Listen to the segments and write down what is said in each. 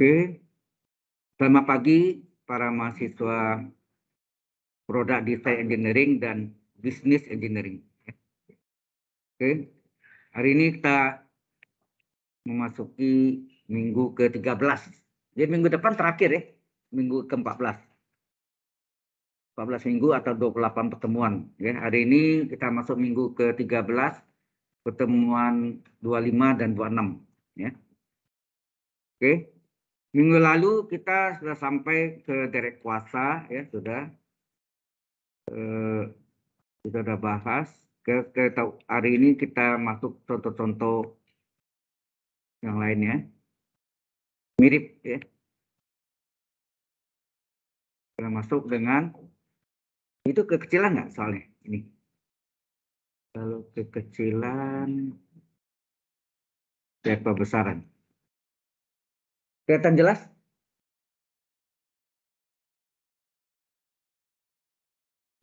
Oke, selamat pagi para mahasiswa produk design engineering dan business engineering. Oke, hari ini kita memasuki minggu ke-13. Jadi ya, minggu depan terakhir ya, minggu ke-14. 14 minggu atau 28 pertemuan. Ya, hari ini kita masuk minggu ke-13, pertemuan 25 dan 26. Ya. Oke, Minggu lalu kita sudah sampai ke derek kuasa ya sudah eh, kita sudah bahas ke, ke hari ini kita masuk contoh-contoh yang lainnya mirip ya kita masuk dengan itu kekecilan nggak soalnya ini kalau kekecilan berapa besaran? Kelihatan jelas?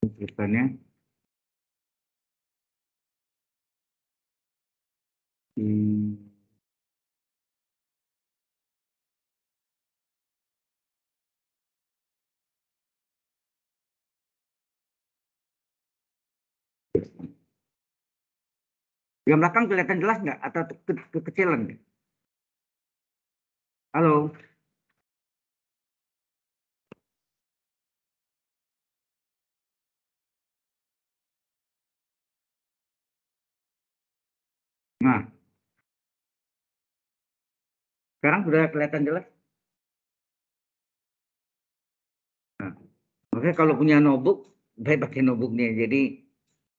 Kelihatannya. Hmm. Yang belakang kelihatan jelas nggak atau ke kekecilan? Halo. Nah. Sekarang sudah kelihatan jelas? Nah. Oke, kalau punya notebook, baik pakai notebooknya. Jadi,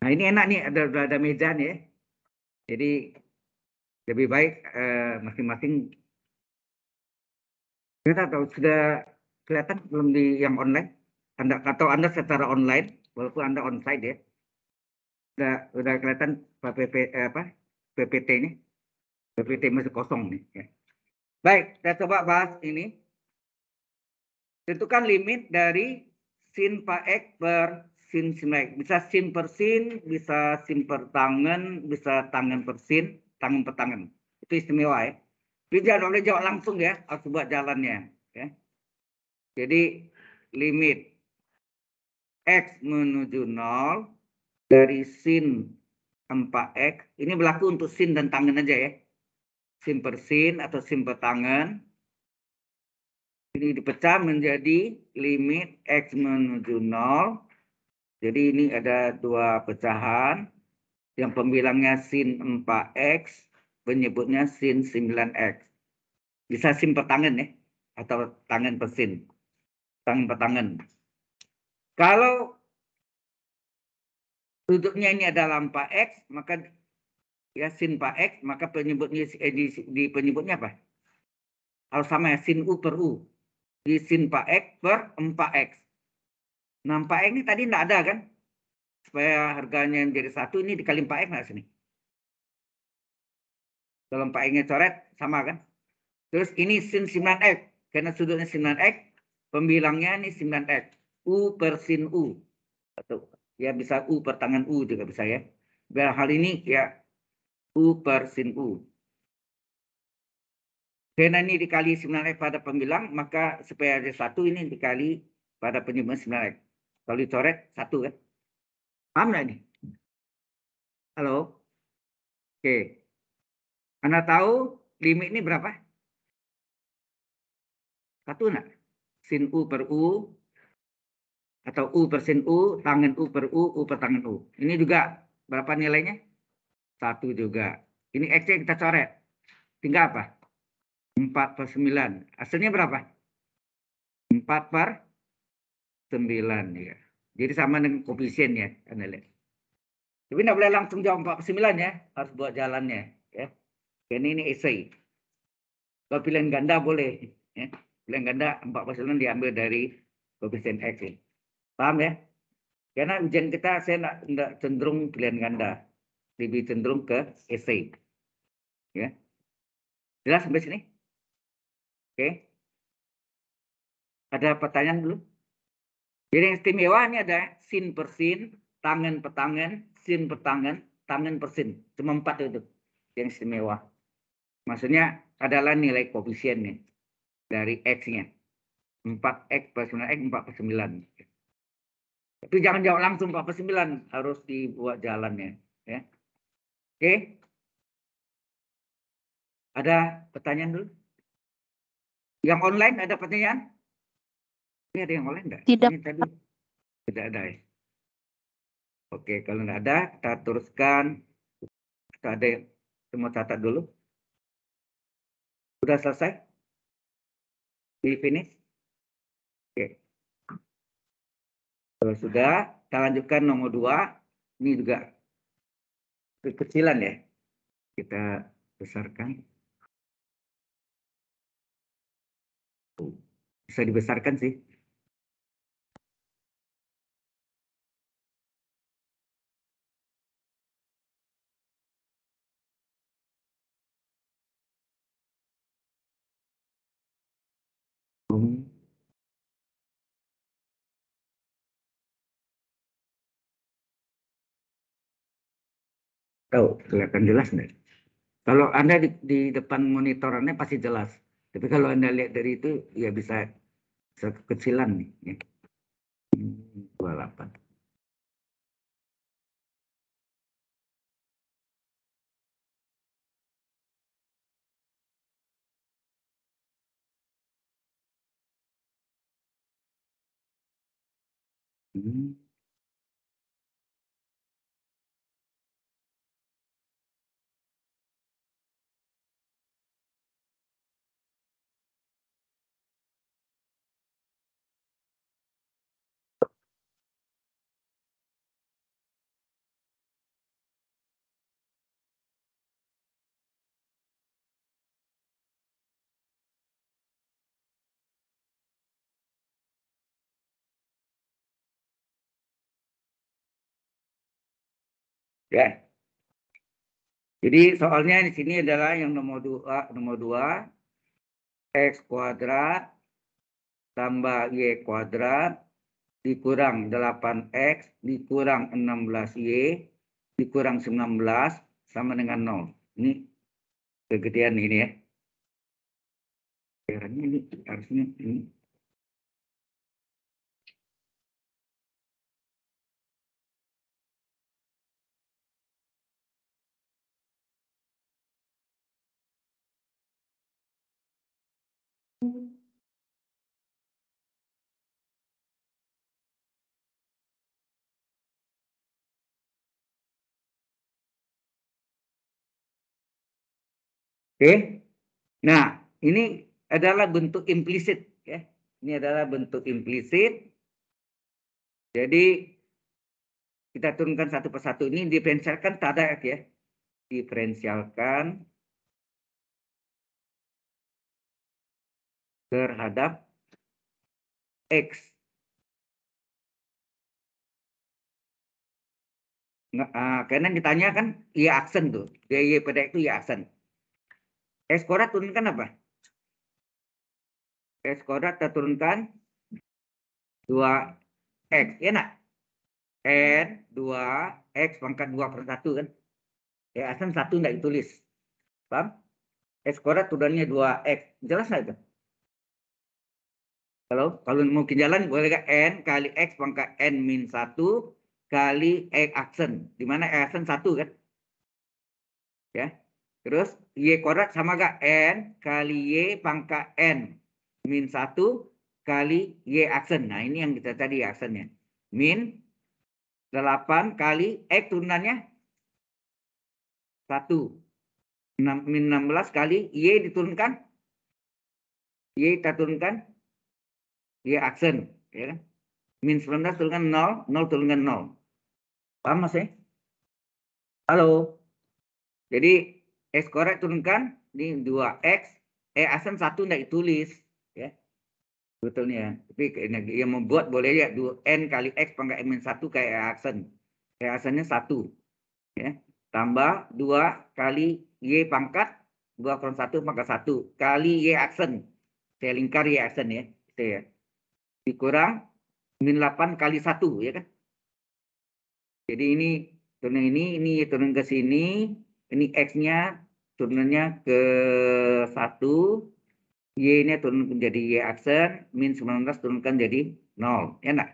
nah ini enak nih, ada, ada meja nih ya. Jadi, lebih baik eh, masing-masing eh, masing -masing kita tahu sudah kelihatan belum di yang online? Anda atau Anda secara online walaupun Anda onsite ya. Sudah sudah kelihatan PP, eh, apa PPT ini? PPT masih kosong nih ya. Baik, saya coba bahas ini. Tentukan limit dari sin x per sin simek. Bisa sin per sin, bisa sin per tangan, bisa tangan per sin, tangan per tangan. Itu istimewa ya. Dijawab, boleh jawab langsung ya. Aku buat jalannya. Ya. Jadi limit X menuju 0 dari sin 4X. Ini berlaku untuk sin dan tangen aja ya. Sin per sin atau sin per tangan. Ini dipecah menjadi limit X menuju 0. Jadi ini ada dua pecahan. Yang pembilangnya sin 4X menyebutnya sin 9x. Bisa sin per tangan ya, atau tangan per sin. Tangan per tangan. Kalau duduknya ini adalah 4x, maka ya sin 4x, maka penyebutnya eh, di, di penyebutnya apa? Harus sama ya, sin u per u. Di sin 4x per 4x. Nah, 4x ini tadi tidak ada kan? Supaya harganya menjadi satu ini dikali 4x nggak sini? Kalau paingnya coret, sama kan? Terus ini sin 9X. Karena sudutnya 9X, pembilangnya ini 9X. U per sin U. Atau ya bisa U per tangan U juga bisa ya. Dalam hal ini ya U per sin U. Karena ini dikali 9X pada pembilang, maka supaya ada satu ini dikali pada penyumbang 9X. Kalau dicoret, satu kan? Paham nggak nih? Halo? Oke. Okay. Anda tahu limit ini berapa? Satu enggak? Sin U per U atau U per sin U, Tangan U per U, U per tangan U. Ini juga berapa nilainya? Satu juga. Ini X yang kita coret. Tinggal apa? 4 per 9. Hasilnya berapa? 4 per 9. Ya. Jadi sama dengan koefisien ya. Anda lihat. Tapi tidak boleh langsung jawab 4 per 9 ya. Harus buat jalannya. Ya. Karena ini esai. Kalau pilihan ganda boleh. Ya. Pilihan ganda empat persoalan diambil dari koefisien X. Paham ya? Karena ujian kita saya enggak, cenderung pilihan ganda. Lebih cenderung ke esai. Ya. Jelas sampai sini? Oke. Ada pertanyaan belum? Jadi yang istimewa ini ada sin per sin, tangan per tangan, sin per tangan, tangan per sin. Cuma empat itu yang istimewa. Maksudnya adalah nilai koefisiennya dari X-nya. 4X per 9X 4 per 9. Tapi jangan jawab langsung 4 per 9. Harus dibuat jalannya. Ya. Oke. Ada pertanyaan dulu? Yang online ada pertanyaan? Ini ada yang online enggak? Tidak. Ini tadi. Tidak ada ya? Oke, kalau tidak ada, kita teruskan. Kita ada semua catat dulu. Sudah selesai? Di finish? Oke. Kalau sudah, kita lanjutkan nomor dua. Ini juga kekecilan ya. Kita besarkan. Bisa dibesarkan sih. Tahu, kelihatan jelas nggak? Kalau Anda di, di depan monitorannya pasti jelas. Tapi kalau Anda lihat dari itu, ya bisa, sekecilan kekecilan nih. Ya. 28. Mm-hmm. Ya. Jadi soalnya di sini adalah yang nomor dua, nomor dua x kuadrat tambah y kuadrat dikurang 8x dikurang 16y dikurang 19 sama dengan 0. Ini kegedean ini ya. ini harusnya ini. Oke. Okay. Nah, ini adalah bentuk implisit ya. Ini adalah bentuk implisit. Jadi kita turunkan satu persatu ini diferensialkan tadak ya. Diferensialkan terhadap X. Uh, karena ditanya kan Y aksen tuh. Y pada itu Y aksen. S kuadrat turunkan apa? S kuadrat kita turunkan 2X. Ya enak? N 2X pangkat 2 per 1 kan? Ya aksen 1 enggak ditulis. Paham? S kuadrat turunannya 2X. Jelas enggak itu? Kalau kalau mau jalan boleh ke N kali X pangkat N min satu kali e aksen. dimana mana aksen satu kan? Ya. Terus Y kuadrat sama gak N kali Y pangkat N min satu kali Y aksen. Nah ini yang kita tadi aksennya. Min delapan kali X turunannya 1. min 16 kali Y diturunkan. Y kita turunkan dia aksen ya kan min 19 turunkan nol, nol turunkan nol. paham mas ya halo jadi x korek turunkan di dua x E aksen satu tidak ditulis ya Betulnya. tapi yang membuat boleh ya dua n kali x pangkat minus min 1 kayak aksen E aksennya satu, ya tambah dua kali y pangkat dua kurang 1 pangkat 1 kali y aksen saya lingkar y aksen ya Itu ya dikurang min 8 kali 1 ya kan. Jadi ini turun ini, ini turun ke sini, ini X-nya turunnya ke 1, Y-nya turun menjadi Y aksen, min 19 turunkan jadi 0. Ya Enak.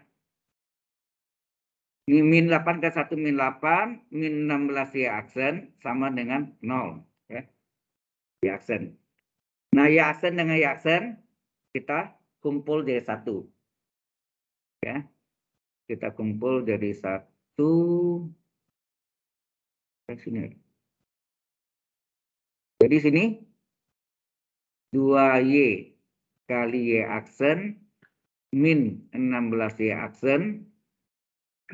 Ini min 8 ke 1 min 8, min 16 Y aksen sama dengan 0. Ya. Y aksen. Nah, Y aksen dengan Y aksen kita kumpul jadi 1 ya kita kumpul dari satu sini jadi sini 2y kali y aksen min 16y aksen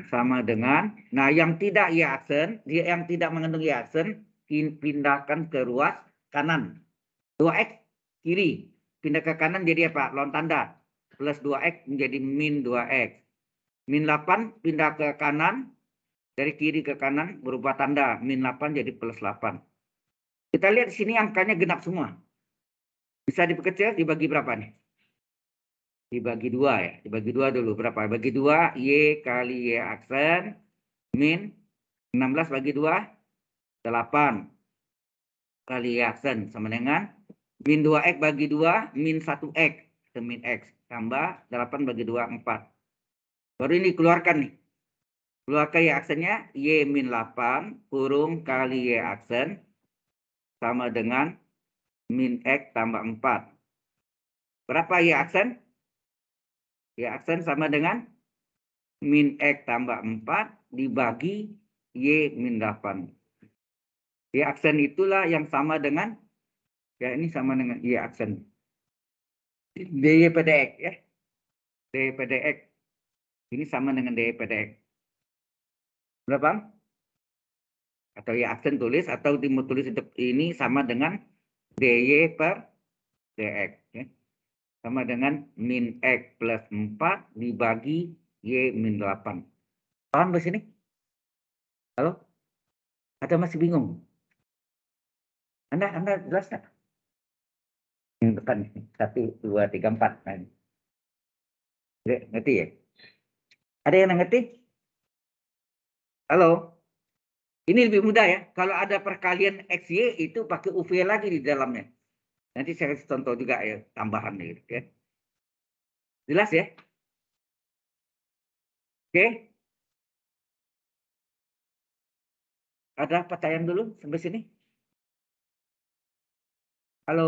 sama dengan nah yang tidak y aksen yang tidak mengandung y aksen pindahkan ke ruas kanan 2x kiri pindah ke kanan jadi apa lon tanda plus 2X menjadi min 2X. Min 8 pindah ke kanan, dari kiri ke kanan berubah tanda. Min 8 jadi plus 8. Kita lihat di sini angkanya genap semua. Bisa diperkecil, dibagi berapa nih? Dibagi dua ya, dibagi dua dulu berapa? Bagi dua, Y kali Y aksen, min 16 bagi 2, 8 kali Y aksen sama dengan min 2X bagi 2, min 1X, atau min X tambah 8 bagi 2, 4. Baru ini keluarkan nih. Keluarkan Y ya aksennya, Y min 8, kurung kali Y aksen, sama dengan min X tambah 4. Berapa Y aksen? Y aksen sama dengan min X tambah 4 dibagi Y min 8. Y aksen itulah yang sama dengan, ya ini sama dengan Y aksen. DYPDX ya. DYPDX. Ini sama dengan DYPDX. Berapa? Atau ya aksen tulis atau timur tulis ini sama dengan DY per DX. Ya. Sama dengan min X plus 4 dibagi Y min 8. Paham ke sini? Halo? Atau masih bingung? Anda, Anda jelas tak? yang depan satu dua tiga empat kan ngerti ya ada yang ngerti halo ini lebih mudah ya kalau ada perkalian xy itu pakai uv lagi di dalamnya nanti saya kasih contoh juga ya tambahan gitu ya jelas ya oke ada pertanyaan dulu sampai sini halo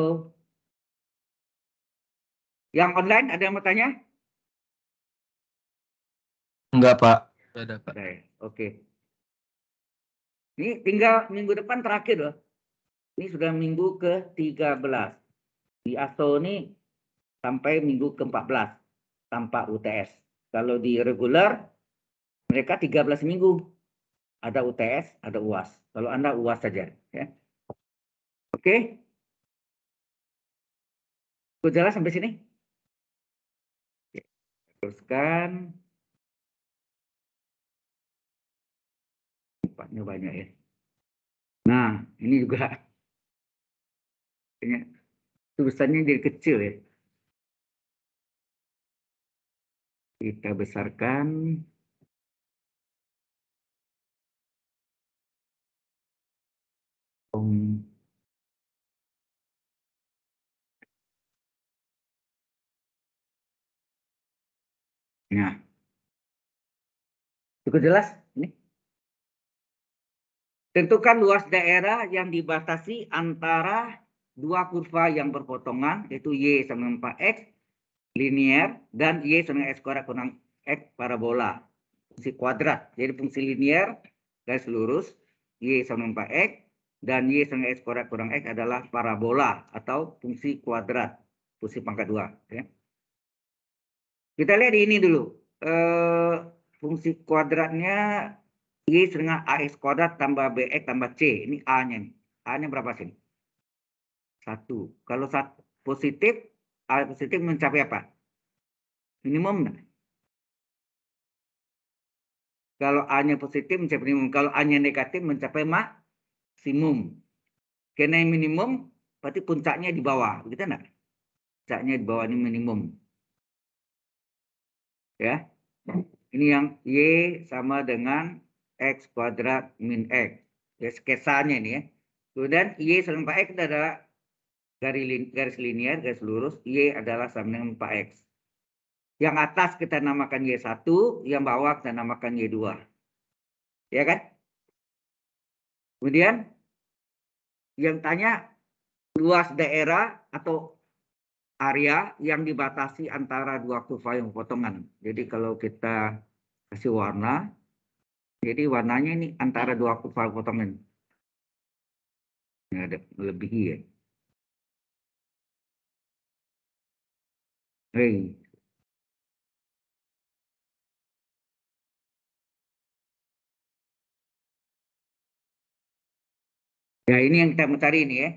yang online ada yang mau tanya? Enggak, Pak. Enggak ada, Pak. Oke. Okay. Ini tinggal minggu depan terakhir loh. Ini sudah minggu ke-13. Di ASO ini sampai minggu ke-14 tanpa UTS. Kalau di reguler mereka 13 minggu. Ada UTS, ada UAS. Kalau Anda UAS saja, ya. Oke. Okay. Gue jelas sampai sini? teruskan tempatnya banyak ya nah ini juga tulisannya jadi kecil ya kita besarkan um, Nah, cukup jelas ini. Tentukan luas daerah yang dibatasi antara dua kurva yang berpotongan, yaitu Y sama 4X, linier, dan Y sama X kuadrat kurang X parabola. Fungsi kuadrat, jadi fungsi linier garis lurus, Y sama 4X, dan Y sama X kuadrat kurang X adalah parabola atau fungsi kuadrat, fungsi pangkat 2. Ya. Kita lihat ini dulu. E, fungsi kuadratnya Y setengah AX kuadrat tambah BX tambah C. Ini A-nya. A-nya berapa sih? Satu. Kalau satu positif, A positif mencapai apa? Minimum. Kalau A-nya positif mencapai minimum. Kalau A-nya negatif mencapai maksimum. Karena minimum berarti puncaknya di bawah. Begitu enggak? Puncaknya di bawah ini minimum ya. Ini yang Y sama dengan X kuadrat min X. Ya, sketsanya ini ya. Kemudian Y sama 4X adalah garis, garis linear, garis lurus. Y adalah sama dengan 4X. Yang atas kita namakan Y1, yang bawah kita namakan Y2. Ya kan? Kemudian yang tanya luas daerah atau area yang dibatasi antara dua kurva yang potongan. Jadi kalau kita kasih warna, jadi warnanya ini antara dua kurva potongan. Ini ada lebih ya. Hey. Ya ini yang kita mencari ini ya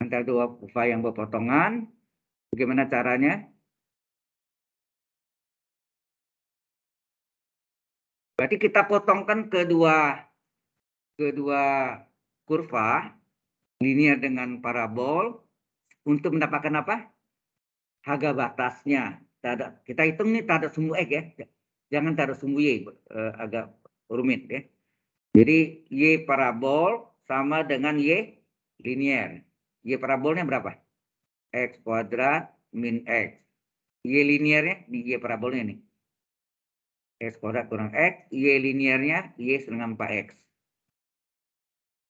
antara dua kurva yang berpotongan. Bagaimana caranya? Berarti kita potongkan kedua kedua kurva linear dengan parabol untuk mendapatkan apa? Harga batasnya. tidak kita hitung nih tidak sumbu X ya. Jangan taruh sumbu Y, eh, agak rumit ya. Jadi Y parabol sama dengan Y linear. Y parabolnya berapa? X kuadrat min X. Y linearnya di Y parabolnya ini. X kuadrat kurang X. Y linearnya Y setengah 4X.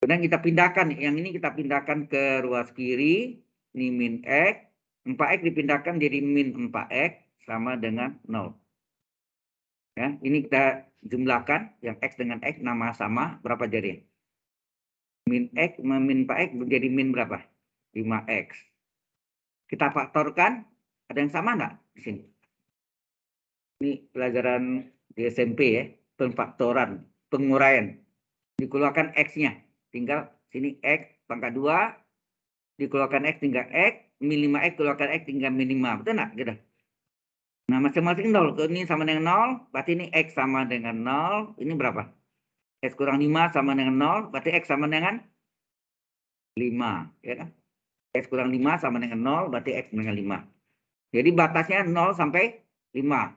Kemudian kita pindahkan. Yang ini kita pindahkan ke ruas kiri. Ini min X. 4X dipindahkan jadi min 4X sama dengan 0. Ya, ini kita jumlahkan yang X dengan X nama sama berapa jadi? Min X min 4X menjadi min berapa? 5X. Kita faktorkan, ada yang sama enggak di sini? Ini pelajaran di SMP ya, penfaktoran, penguraian. Dikeluarkan X-nya, tinggal sini X pangkat 2, dikeluarkan X tinggal X, minima x keluarkan X tinggal minima, betul enggak? Gitu. Nah, masing-masing 0. Ini sama dengan 0, berarti ini X sama dengan 0. Ini berapa? X kurang 5 sama dengan 0, berarti X sama dengan 5. Ya kan? X kurang 5 sama dengan 0, berarti X dengan 5. Jadi batasnya 0 sampai 5.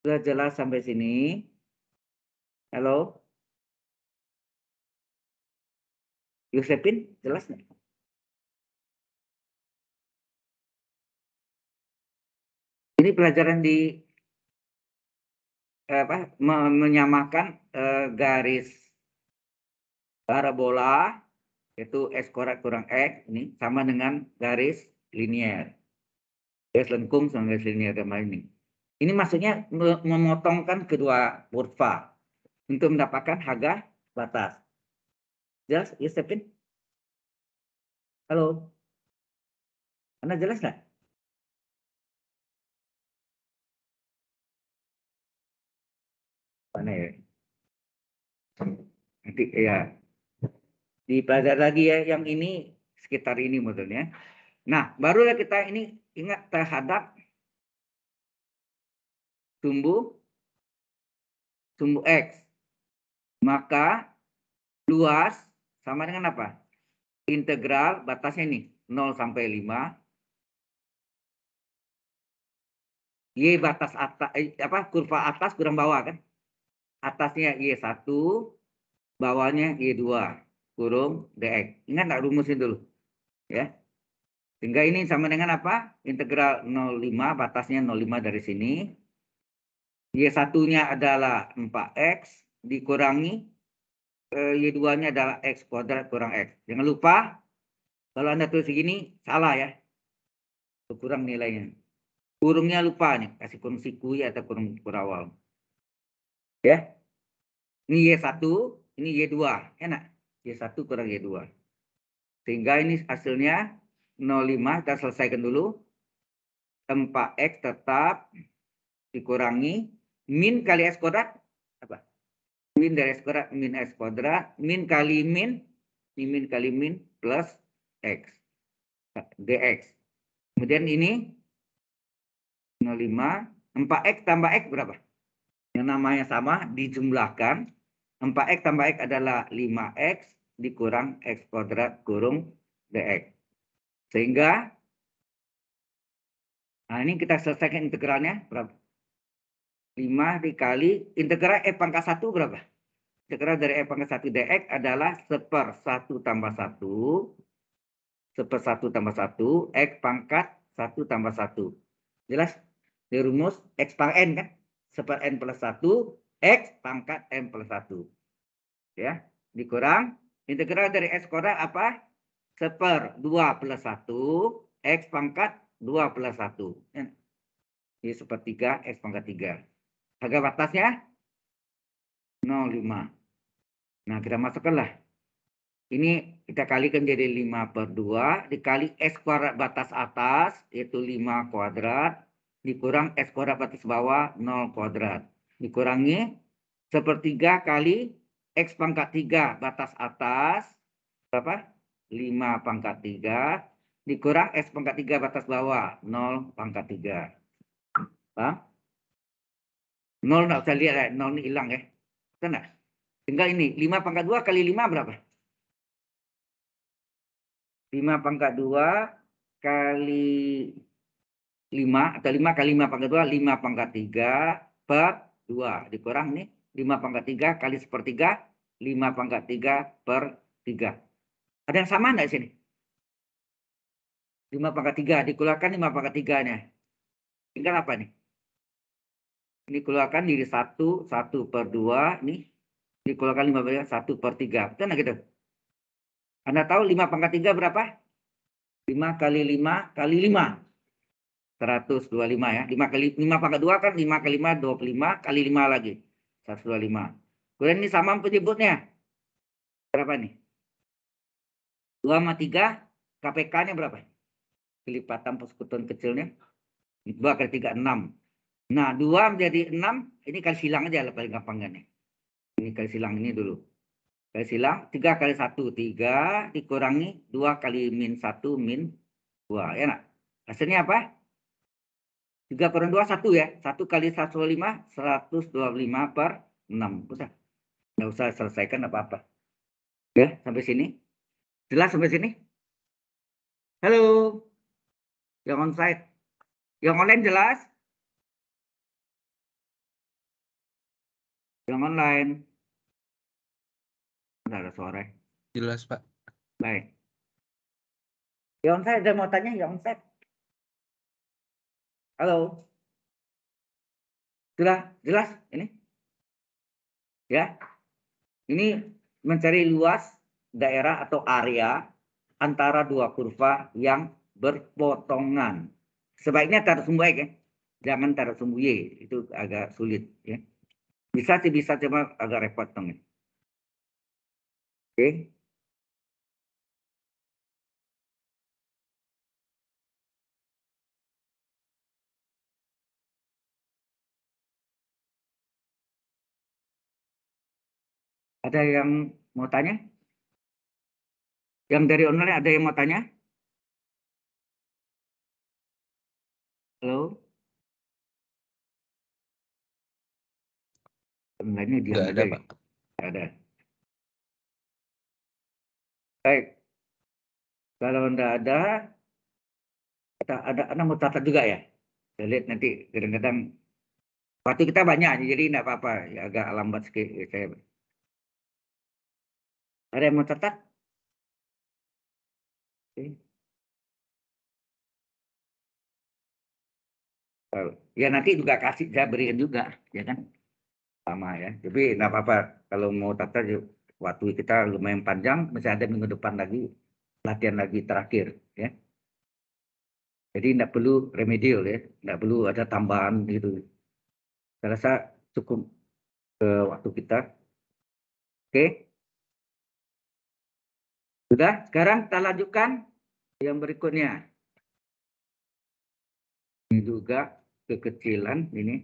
Sudah jelas sampai sini. Halo? Yusepin, jelas nggak? Ini pelajaran di eh, apa menyamakan eh, garis parabola yaitu x kuadrat kurang X ini sama dengan garis linear, Garis lengkung sama garis linier sama ini. Ini maksudnya memotongkan kedua kurva untuk mendapatkan harga batas. Jelas, ya Stephen? Halo? Anda jelas nggak? Mana ya? Nanti ya, dipelajari lagi ya yang ini sekitar ini modelnya. Nah, barulah kita ini ingat terhadap sumbu sumbu X. Maka luas sama dengan apa? Integral batasnya ini 0 sampai 5. Y batas atas eh, apa kurva atas kurang bawah kan? Atasnya Y1, bawahnya Y2 kurung dx. Ingat nggak rumusin dulu? Ya. Sehingga ini sama dengan apa? Integral 05, batasnya 05 dari sini. Y satunya adalah 4x dikurangi eh, Y2-nya adalah x kuadrat kurang x. Jangan lupa kalau Anda tulis segini salah ya. Kurang nilainya. Kurungnya lupa nih, kasih kurung sikui atau kurung kurawal. Ya. Ini Y1, ini Y2. Enak. Y1 kurang Y2. Sehingga ini hasilnya 0,5 kita selesaikan dulu. 4X tetap dikurangi min kali S kuadrat apa? Min dari S kuadrat, min S kuadrat, min kali min, ini min kali min plus X. DX. Kemudian ini 05, 4X tambah X berapa? Yang namanya sama dijumlahkan 4X tambah X adalah 5X dikurang X kuadrat kurung DX. Sehingga, nah ini kita selesaikan integralnya berapa? 5 dikali, integral E pangkat 1 berapa? Integral dari E pangkat 1 DX adalah 1 per 1 tambah 1, 1 per 1 tambah 1, X pangkat 1 tambah 1. Jelas? Di rumus X pangkat N kan? 1 per N plus 1 X pangkat M plus 1. Ya, dikurang. Integral dari X kuadrat apa? Seper 2 plus 1. X pangkat 2 plus 1. Ya. Ini sepertiga X pangkat 3. Harga batasnya 0,5. Nah, kita masukkanlah. Ini kita kalikan jadi 5 per 2. Dikali X kuadrat batas atas, yaitu 5 kuadrat. Dikurang X kuadrat batas bawah, 0 kuadrat dikurangi sepertiga kali X pangkat tiga batas atas berapa? 5 pangkat tiga dikurang X pangkat tiga batas bawah nol pangkat tiga Paham? 0 nggak usah lihat ya, 0 ini hilang ya Sana. Tinggal ini 5 pangkat 2 kali 5 berapa? 5 pangkat 2 kali 5 atau 5 kali 5 pangkat 2 5 pangkat 3 per 2 dikurang nih 5 pangkat 3 kali sepertiga 5 pangkat 3 per 3. Ada yang sama nggak sini? 5 pangkat 3 dikeluarkan 5 pangkat 3 nya. Tinggal apa nih? Ini keluarkan diri 1, 1 per 2. nih. dikeluarkan 5 pangkat 3, 1 per 3. Betul enggak gitu? Anda tahu 5 pangkat 3 berapa? 5 kali 5 kali 5. 125 ya. 5 kali 5 pangkat 2 kan 5 kali 5 25 kali 5 lagi. 125. Kemudian ini sama penyebutnya. Berapa nih? 2 sama 3 KPK-nya berapa? Kelipatan persekutuan kecilnya. 2 kali 3 6. Nah, 2 menjadi 6, ini kali silang aja lah paling gampangnya kan nih. Ini kali silang ini dulu. Kali silang, 3 kali 1, 3 dikurangi 2 kali min 1 min 2. Ya, nak? Hasilnya apa? 3 per 2, 1 ya. 1 kali 125, 125 per 6. Usah. Nggak usah selesaikan apa-apa. Ya, sampai sini. Jelas sampai sini? Halo. Yang on-site. Yang online jelas? Yang online. Tidak ada suara. Jelas, Pak. Baik. Yang onsite, saya mau tanya yang on-site. Halo. Sudah jelas ini? Ya. Ini mencari luas daerah atau area antara dua kurva yang berpotongan. Sebaiknya taruh sumbu X ya. Jangan taruh sumbu Y, itu agak sulit ya. Bisa sih bisa cuma agak repot Oke. Okay. Ada yang mau tanya? Yang dari online ada yang mau tanya? Halo? Online-nya nah, dia ada, Pak. ada. Baik. Kalau Anda ada, kita ada Anda mau tata juga ya? Saya lihat nanti kadang-kadang Waktu kita banyak, jadi tidak apa-apa. Ya, agak lambat sedikit. Saya ada yang mau tetap? Oke. Ya nanti juga kasih saya berikan juga, ya kan? Sama ya. Tapi nggak apa-apa kalau mau tetap. waktu kita lumayan panjang, masih ada minggu depan lagi latihan lagi terakhir, ya. Jadi tidak perlu remedial ya, tidak perlu ada tambahan gitu. Saya rasa cukup ke eh, waktu kita. Oke. Okay. Sudah, sekarang kita lanjutkan yang berikutnya. Ini juga kekecilan ini.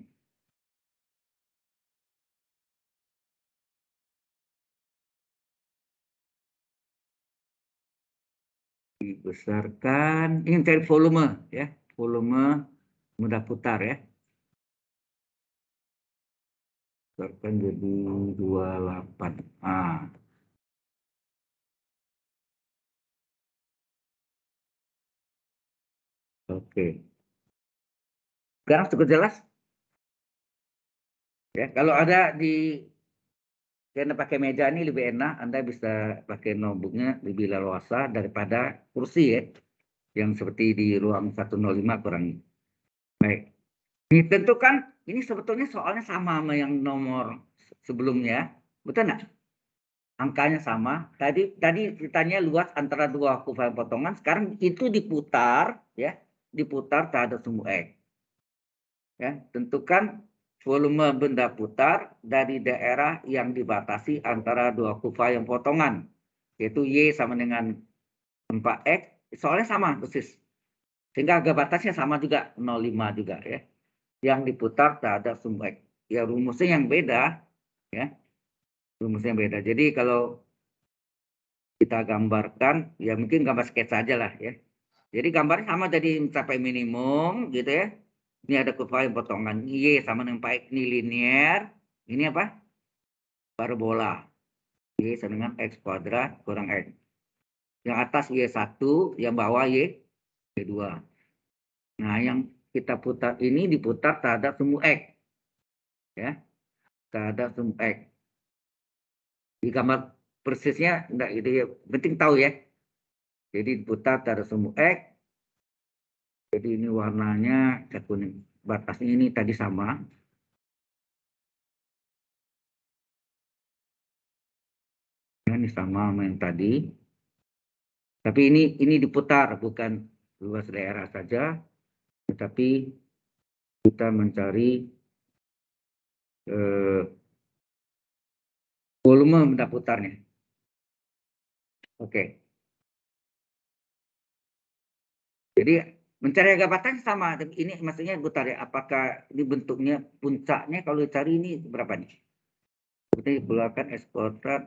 Dibesarkan, ini cari volume ya, volume mudah putar ya. Besarkan jadi dua 28. Ah. Oke. Sekarang cukup jelas? Ya, kalau ada di karena pakai meja ini lebih enak, Anda bisa pakai notebooknya lebih leluasa daripada kursi ya, yang seperti di ruang 105 kurang. Baik, kan, ini sebetulnya soalnya sama sama yang nomor sebelumnya, betul nggak? Angkanya sama. Tadi tadi ditanya luas antara dua kufal potongan, sekarang itu diputar ya diputar terhadap sumbu X. Ya, tentukan volume benda putar dari daerah yang dibatasi antara dua kurva yang potongan, yaitu Y sama dengan 4X, soalnya sama persis. Sehingga agak batasnya sama juga, 0,5 juga ya. Yang diputar terhadap sumbu X. Ya rumusnya yang beda, ya. Rumusnya yang beda. Jadi kalau kita gambarkan, ya mungkin gambar sketsa aja lah ya. Jadi gambarnya sama jadi mencapai minimum gitu ya. Ini ada kurva yang potongan Y sama dengan X ini linear. Ini apa? Parabola. Y sama dengan X kuadrat kurang n. Yang atas Y1, yang bawah Y, Y2. Nah, yang kita putar ini diputar terhadap sumbu X. Ya. Terhadap sumbu X. Di gambar persisnya, enggak, gitu ya, penting tahu ya jadi dari sumbu X. Jadi ini warnanya cat kuning. Batas ini tadi sama. Ini sama sama yang tadi. Tapi ini ini diputar bukan luas daerah saja, tetapi kita mencari eh, volume benda putarnya. Oke. Okay. Jadi mencari harga batang sama. Ini maksudnya gue tarik apakah ini bentuknya puncaknya kalau cari ini berapa nih? Kita keluarkan S kuadrat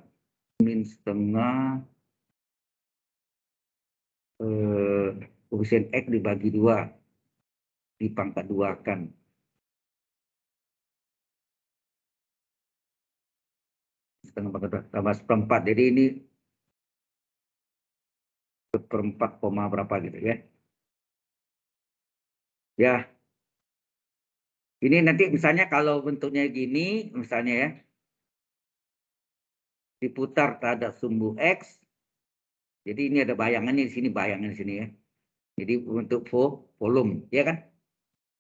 min setengah eh, koefisien X dibagi dua di pangkat dua kan. Setengah pangkat dua, tambah seperempat. Jadi ini seperempat koma berapa gitu ya. Ya. Ini nanti misalnya kalau bentuknya gini, misalnya ya. Diputar terhadap sumbu X. Jadi ini ada bayangannya di sini, bayangan di sini ya. Jadi untuk volume, ya kan?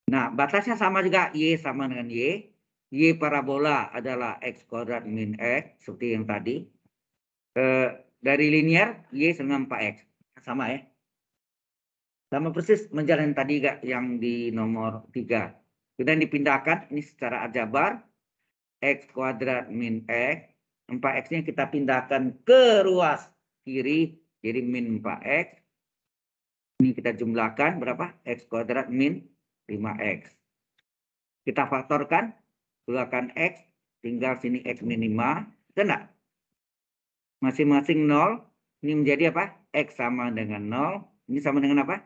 Nah, batasnya sama juga. Y sama dengan Y. Y parabola adalah X kuadrat min X, seperti yang tadi. E, dari linear, Y sama 4X. Sama ya sama persis menjalani tadi gak yang di nomor tiga Kemudian dipindahkan ini secara aljabar x kuadrat min x 4x-nya kita pindahkan ke ruas kiri jadi min 4x ini kita jumlahkan berapa? X kuadrat min 5X. Kita faktorkan, keluarkan X, tinggal sini X minimal. Kena. Masing-masing nol ini menjadi apa? X sama dengan nol ini sama dengan apa?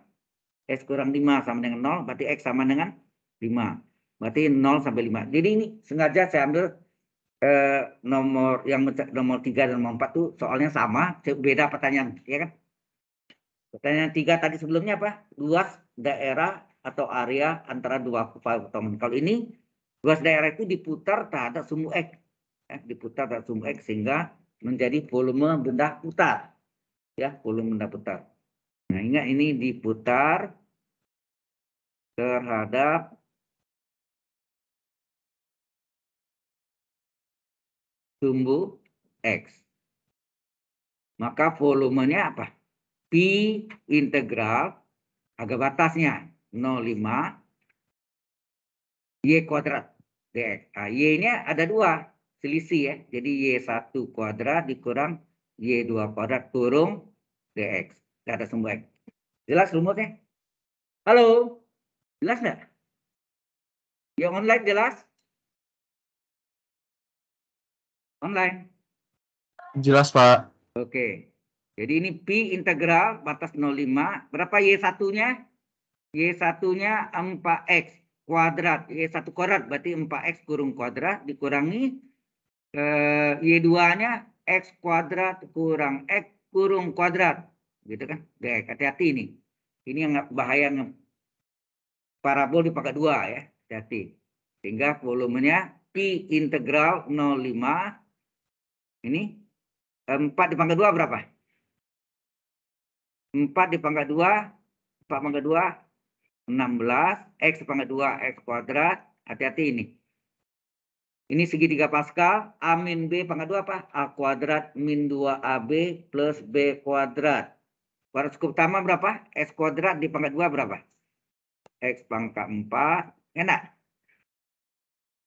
X kurang 5 sama dengan 0, berarti X sama dengan 5. Berarti 0 sampai 5. Jadi ini sengaja saya ambil eh, nomor yang nomor 3 dan nomor 4 itu soalnya sama, beda pertanyaan, ya kan? Pertanyaan 3 tadi sebelumnya apa? Luas daerah atau area antara dua fotomen. Kalau ini luas daerah itu diputar terhadap sumbu X. Ya, diputar terhadap sumbu X sehingga menjadi volume benda putar. Ya, volume benda putar. Nah, ingat ini diputar terhadap sumbu X. Maka volumenya apa? P integral agak batasnya 0,5 Y kuadrat dx. Nah, Y-nya ada dua selisih ya. Jadi Y1 kuadrat dikurang Y2 kuadrat kurung dx ke atas tumbuhan. Jelas rumusnya? Halo? Jelas nggak? Yang online jelas? Online? Jelas, Pak. Oke. Jadi ini Pi integral batas 05. Berapa y satunya y satunya 4X kuadrat. y satu kuadrat berarti 4X kurung kuadrat dikurangi eh, Y2-nya X kuadrat kurang X kurung kuadrat gitu kan hati-hati ini ini yang bahaya yang parabol dipakai dua ya hati-hati sehingga volumenya pi integral 05 ini 4 dipangkat 2 berapa? 4 dipangkat 2 4 pangkat 2 16 x dipangkat 2 x kuadrat hati-hati ini ini segitiga Pascal A min B pangkat 2 apa? A kuadrat min 2AB plus B kuadrat Barat Utama berapa? X kuadrat di pangkat 2 berapa? X pangkat 4. Enak?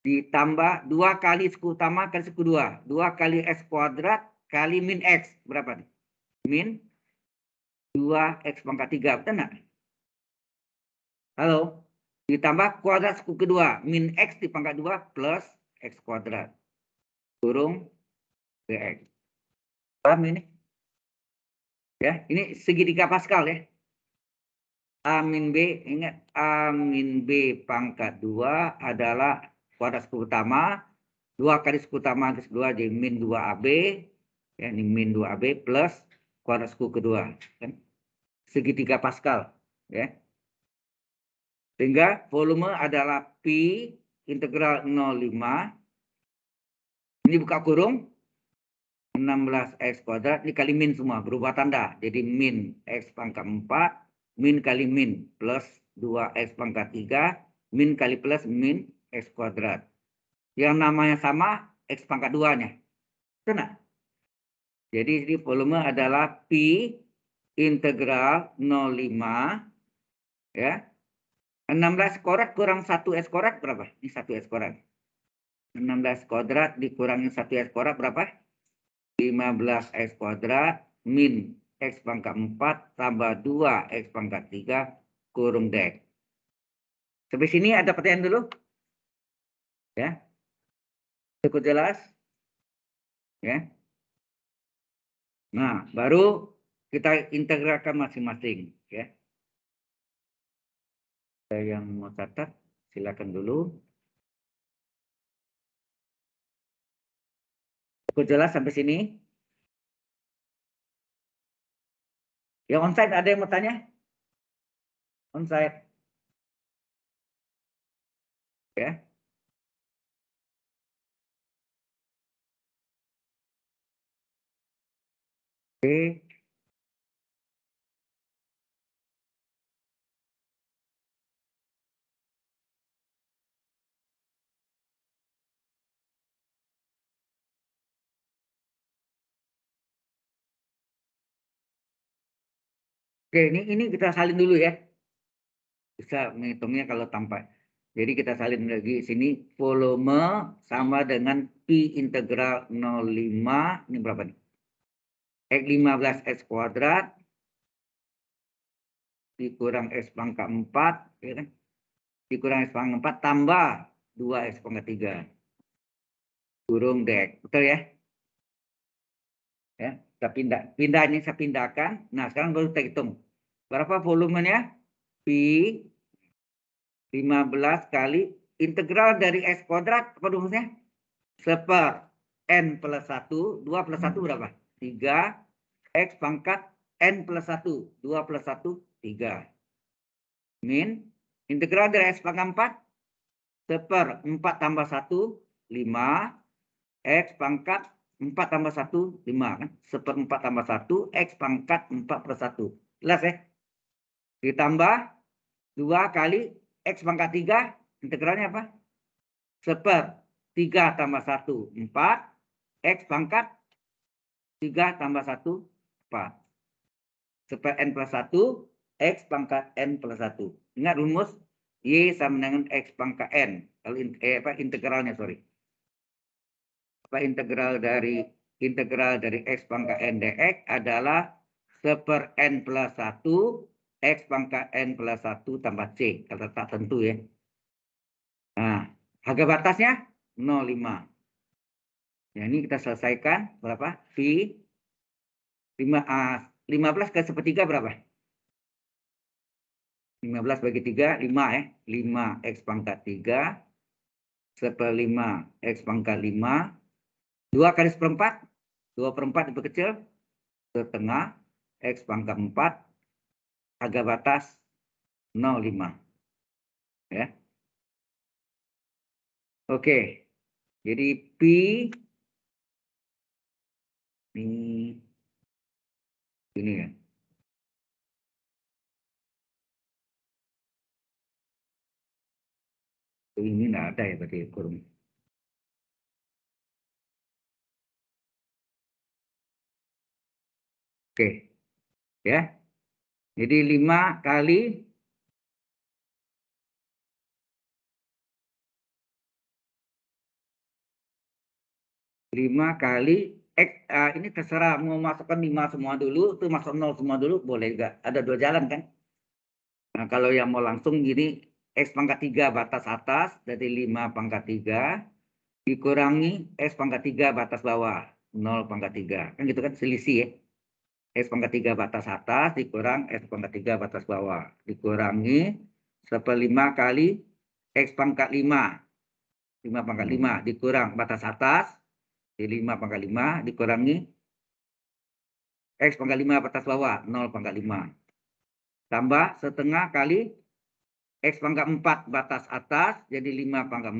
Ditambah 2 kali sekutu utama kali sekutu 2. 2 kali X kuadrat kali min X. Berapa nih? Min 2X pangkat 3. Betul enggak? Halo? Ditambah kuadrat sekutu kedua. Min X di pangkat 2 plus X kuadrat. Kurung BX. Paham ini? Ya, ini segitiga Pascal ya. A min B, ingat A min B pangkat dua adalah kuadrat sepuluh utama. dua kali sepuluh utama ke dua jadi min 2AB. Ya, ini min 2AB plus kuadrat sepuluh kedua. Kan? Segitiga Pascal. Ya. Sehingga volume adalah pi integral 05. Ini buka kurung. 16x kuadrat dikali min semua berubah tanda. Jadi min x pangkat 4, min kali min plus 2x pangkat 3, min kali plus min x kuadrat. Yang namanya sama x pangkat 2-nya. Kena. Jadi di volume adalah P integral 05 ya. 16 kuadrat kurang 1 x kuadrat berapa? Ini 1 x kuadrat 16 kuadrat dikurangi 1 x kuadrat berapa? 15 X kuadrat min X pangkat 4 tambah 2 X pangkat 3 kurung dek. Sampai sini ada pertanyaan dulu? Ya. Cukup jelas? Ya. Nah, baru kita integrakan masing-masing. Ya. Yang mau catat, silakan dulu. Cukup jelas sampai sini? Yang onsite ada yang mau tanya? Onsite. Ya. Oke. Okay. Oke, ini ini kita salin dulu ya. Bisa menghitungnya kalau tampak. Jadi kita salin lagi sini volume sama dengan pi integral 05 ini berapa nih? X 15 S kuadrat dikurang S pangkat 4 ya kan? Dikurang S pangkat 4 tambah 2 S pangkat 3 kurung dek. Betul ya? Ya, kita pindah. Pindah ini saya pindahkan. Nah, sekarang baru kita hitung. Berapa volumenya? Pi 15 kali integral dari S kuadrat apa rumusnya? Seper N plus 1, 2 plus 1 berapa? 3, X pangkat N plus 1, 2 plus 1, 3. Min, integral dari S pangkat 4, seper 4 tambah 1, 5, X pangkat 4 tambah 1, 5 kan? Seper 4 tambah 1, X pangkat 4 kan? plus 1. Jelas ya? Ditambah 2 kali X pangkat 3, integralnya apa? Seper. 3 tambah 1, 4. X pangkat 3 tambah 1, 4. Seper N plus 1, X pangkat N plus 1. Ingat rumus Y sama dengan X pangkat N. Kalau eh, apa, integralnya, sorry. Apa integral dari integral dari X pangkat N dx adalah seper N plus 1 X pangkat N plus 1 tambah C. Kata tak tentu ya. Nah, harga batasnya 0,5. Ya, ini kita selesaikan berapa? V 5, uh, 15 ke sepertiga berapa? 15 bagi 3, 5 ya. 5 X pangkat 3. Seper 5 X pangkat 5. 2 kali seperempat. 2 per 4 diperkecil. Setengah X pangkat 4 agak batas 05. Ya. Oke. Jadi P ini ini ya. Oh, ini enggak ada ya berarti kurung. Oke. Ya. Jadi 5 kali lima kali X, uh, ini terserah mau masukkan 5 semua dulu, itu masuk 0 semua dulu, boleh enggak? Ada dua jalan kan? Nah, kalau yang mau langsung gini, X pangkat 3 batas atas, jadi 5 pangkat 3, dikurangi X pangkat 3 batas bawah, 0 pangkat 3. Kan gitu kan, selisih ya. X pangkat 3 batas atas dikurang X pangkat 3 batas bawah. Dikurangi 1 5 kali X pangkat 5. 5 pangkat 5 hmm. dikurang batas atas. Di 5 pangkat 5 dikurangi X pangkat 5 batas bawah 0 pangkat 5. Tambah setengah kali X pangkat 4 batas atas jadi 5 pangkat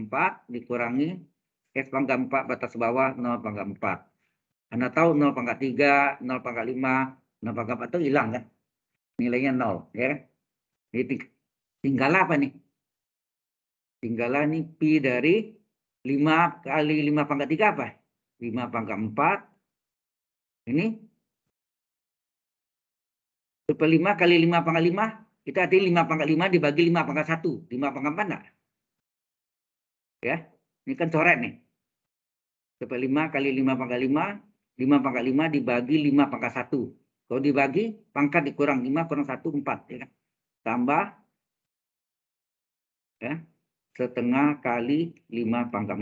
4 dikurangi X pangkat 4 batas bawah 0 pangkat 4. Anda tahu 0 pangkat 3, 0 pangkat 5, 0 pangkat 4 itu hilang kan? Nilainya 0, ya kan? Jadi tinggal apa nih? Tinggallah nih pi dari 5 kali 5 pangkat 3 apa? 5 pangkat 4. Ini 5 kali 5 pangkat 5, kita artinya 5 pangkat 5 dibagi 5 pangkat 1. 5 pangkat 4 enggak? Ya, ini kan coret nih. 5 kali 5 pangkat 5 5 pangkat 5 dibagi 5 pangkat 1. Kalau dibagi, pangkat dikurang 5 kurang 1, 4. Ya. Kan? Tambah ya, setengah kali 5 pangkat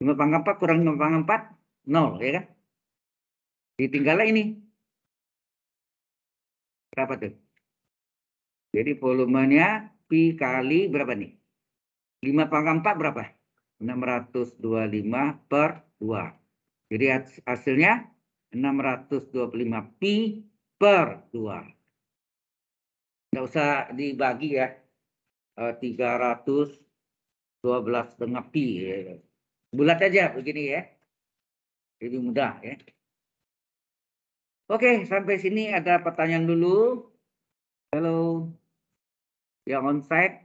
4. 5 pangkat 4 kurang 5 pangkat 4, 0. Ya kan? Ditinggallah ini. Berapa tuh? Jadi volumenya Pi kali berapa nih? 5 pangkat 4 berapa? 625 per 2. Jadi hasilnya 625 pi per 2. Tidak usah dibagi ya. 312 eh, setengah pi. Bulat aja begini ya. Jadi mudah ya. Oke, sampai sini ada pertanyaan dulu. Halo. Yang on site.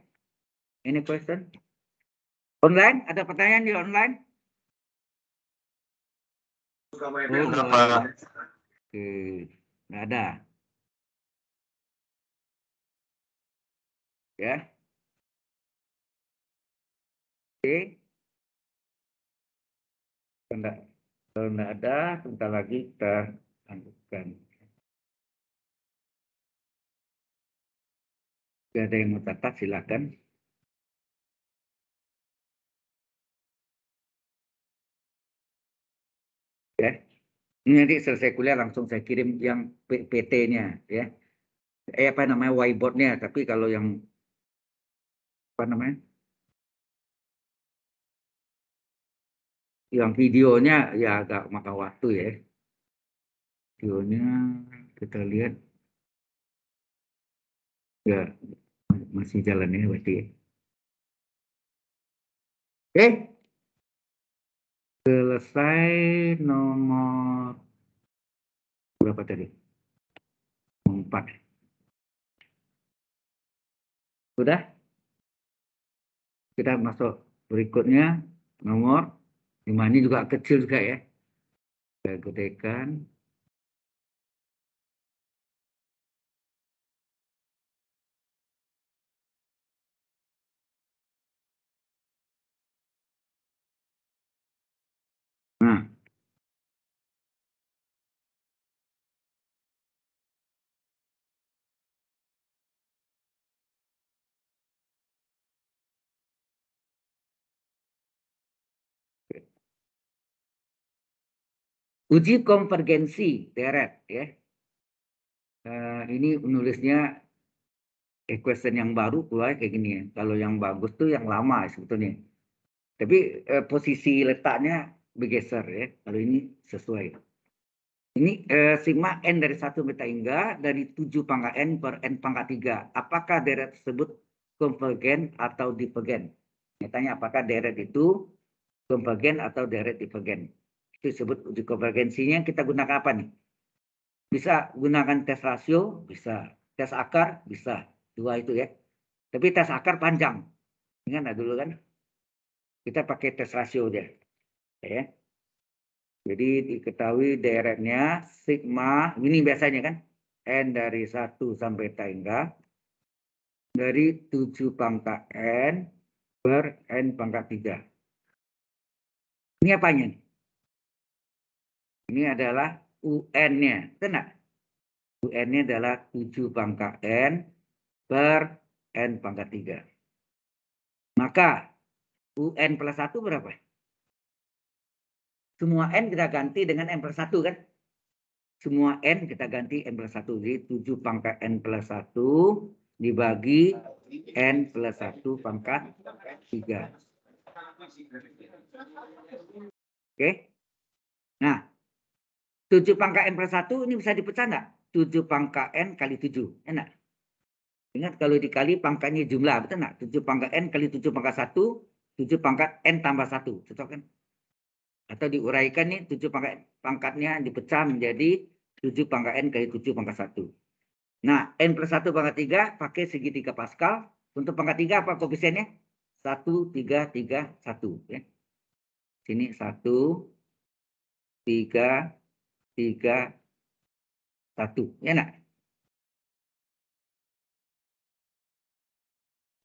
Any question? Online? Ada pertanyaan di online? Oh, Oke, nggak ada. Ya. Oke. Tidak. kalau nggak ada, sebentar lagi kita lanjutkan. Jika ada yang mau catat, silakan. ya nanti selesai kuliah langsung saya kirim yang PT-nya ya eh apa namanya whiteboardnya tapi kalau yang apa namanya yang videonya ya agak makan waktu ya videonya kita lihat ya masih jalan ya berarti oke ya. eh, okay selesai nomor berapa tadi? Empat. Sudah? Kita masuk berikutnya nomor lima ini juga kecil juga ya. Kita gedekan. Hmm. Uji konvergensi deret ya. Uh, ini menulisnya equation yang baru keluar kayak gini ya. Kalau yang bagus tuh yang lama sebetulnya. Tapi uh, posisi letaknya bergeser ya. Kalau ini sesuai. Ini eh, sigma n dari satu beta hingga dari 7 pangkat n per n pangkat tiga. Apakah deret tersebut konvergen atau divergen? Tanya apakah deret itu konvergen atau deret divergen? Itu disebut uji konvergensinya kita gunakan apa nih? Bisa gunakan tes rasio, bisa. Tes akar, bisa. Dua itu ya. Tapi tes akar panjang. Ingat dulu kan? Kita pakai tes rasio deh ya. Jadi diketahui deretnya sigma, ini biasanya kan, N dari 1 sampai tangga, dari 7 pangkat N per N pangkat 3. Ini apanya? Ini adalah UN-nya, Tenang. UN-nya adalah 7 pangkat N per N pangkat 3. Maka UN plus 1 berapa? Semua N kita ganti dengan N plus 1 kan? Semua N kita ganti N plus 1. Jadi 7 pangkat N plus 1 dibagi N plus 1 pangkat 3. Oke. Okay. Nah, 7 pangkat N plus 1 ini bisa dipecah nggak? 7 pangkat N kali 7. Enak. Ingat kalau dikali pangkatnya jumlah, betul nggak? 7 pangkat N kali 7 pangkat 1, 7 pangkat N tambah 1. Cocok kan? atau diuraikan nih tujuh pangkat pangkatnya dipecah menjadi tujuh pangkat n kali tujuh pangkat satu. Nah, n plus satu pangkat tiga pakai segitiga Pascal. Untuk pangkat tiga apa koefisiennya? Satu tiga tiga satu. Ya. Sini satu tiga tiga satu. Ya nak?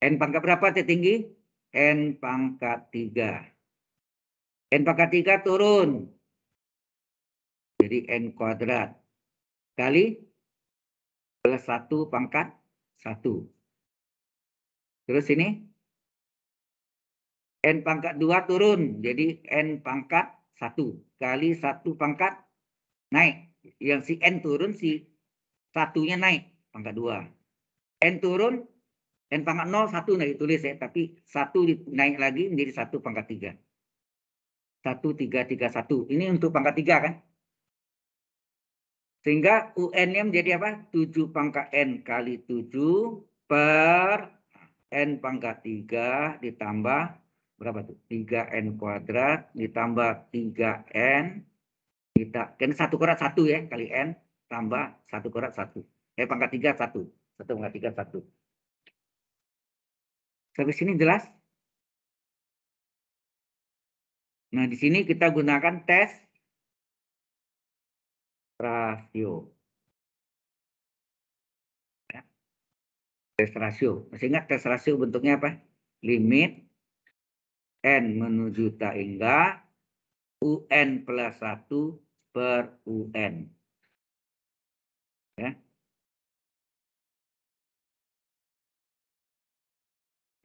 N pangkat berapa tertinggi? N pangkat tiga. N pangkat 3 turun. Jadi N kuadrat. Kali plus 1 pangkat 1. Terus ini. N pangkat 2 turun. Jadi N pangkat 1. Kali 1 pangkat naik. Yang si N turun, si satunya naik. Pangkat 2. N turun, N pangkat 0, 1 nah ditulis ya. Tapi 1 naik lagi menjadi 1 pangkat 3 satu tiga tiga satu Ini untuk pangkat tiga kan? Sehingga UN-nya menjadi apa? tujuh pangkat N kali tujuh per N pangkat tiga ditambah berapa tuh? tiga n kuadrat ditambah tiga n kita kan satu kurat satu ya kali N tambah satu kurat satu. Eh pangkat tiga satu. Satu pangkat 3 satu. Sampai sini jelas? Nah, di sini kita gunakan tes rasio. Ya. Tes rasio. Masih ingat tes rasio bentuknya apa? Limit N menuju tak hingga UN plus 1 per UN. Ya.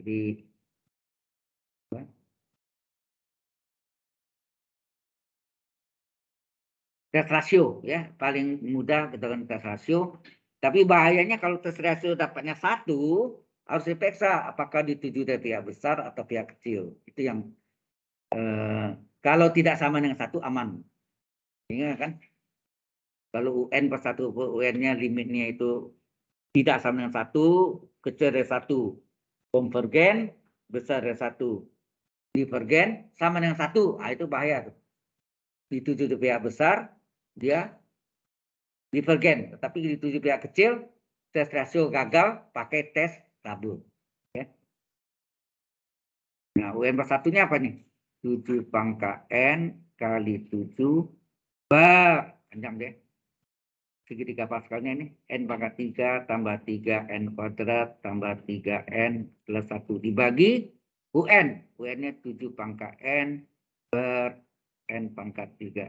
Jadi tes rasio ya paling mudah kita kan tes rasio tapi bahayanya kalau tes rasio dapatnya satu harus diperiksa apakah dituju dari pihak besar atau pihak kecil itu yang eh, kalau tidak sama dengan satu aman ingat ya kan kalau UN per satu UN-nya limitnya itu tidak sama dengan satu kecil dari satu konvergen besar dari satu divergen sama dengan satu ah itu bahaya itu dituju di pihak besar dia divergen. Tetapi dituju pihak kecil, tes rasio gagal pakai tes tabur. Ya. Nah, UN per satunya apa nih? 7 pangkat N kali 7 bar. 6 deh. Segitiga paskalnya ini N pangkat 3 tambah 3 N kuadrat tambah 3 N plus 1 dibagi UN. UN-nya 7 pangkat N per N pangkat 3.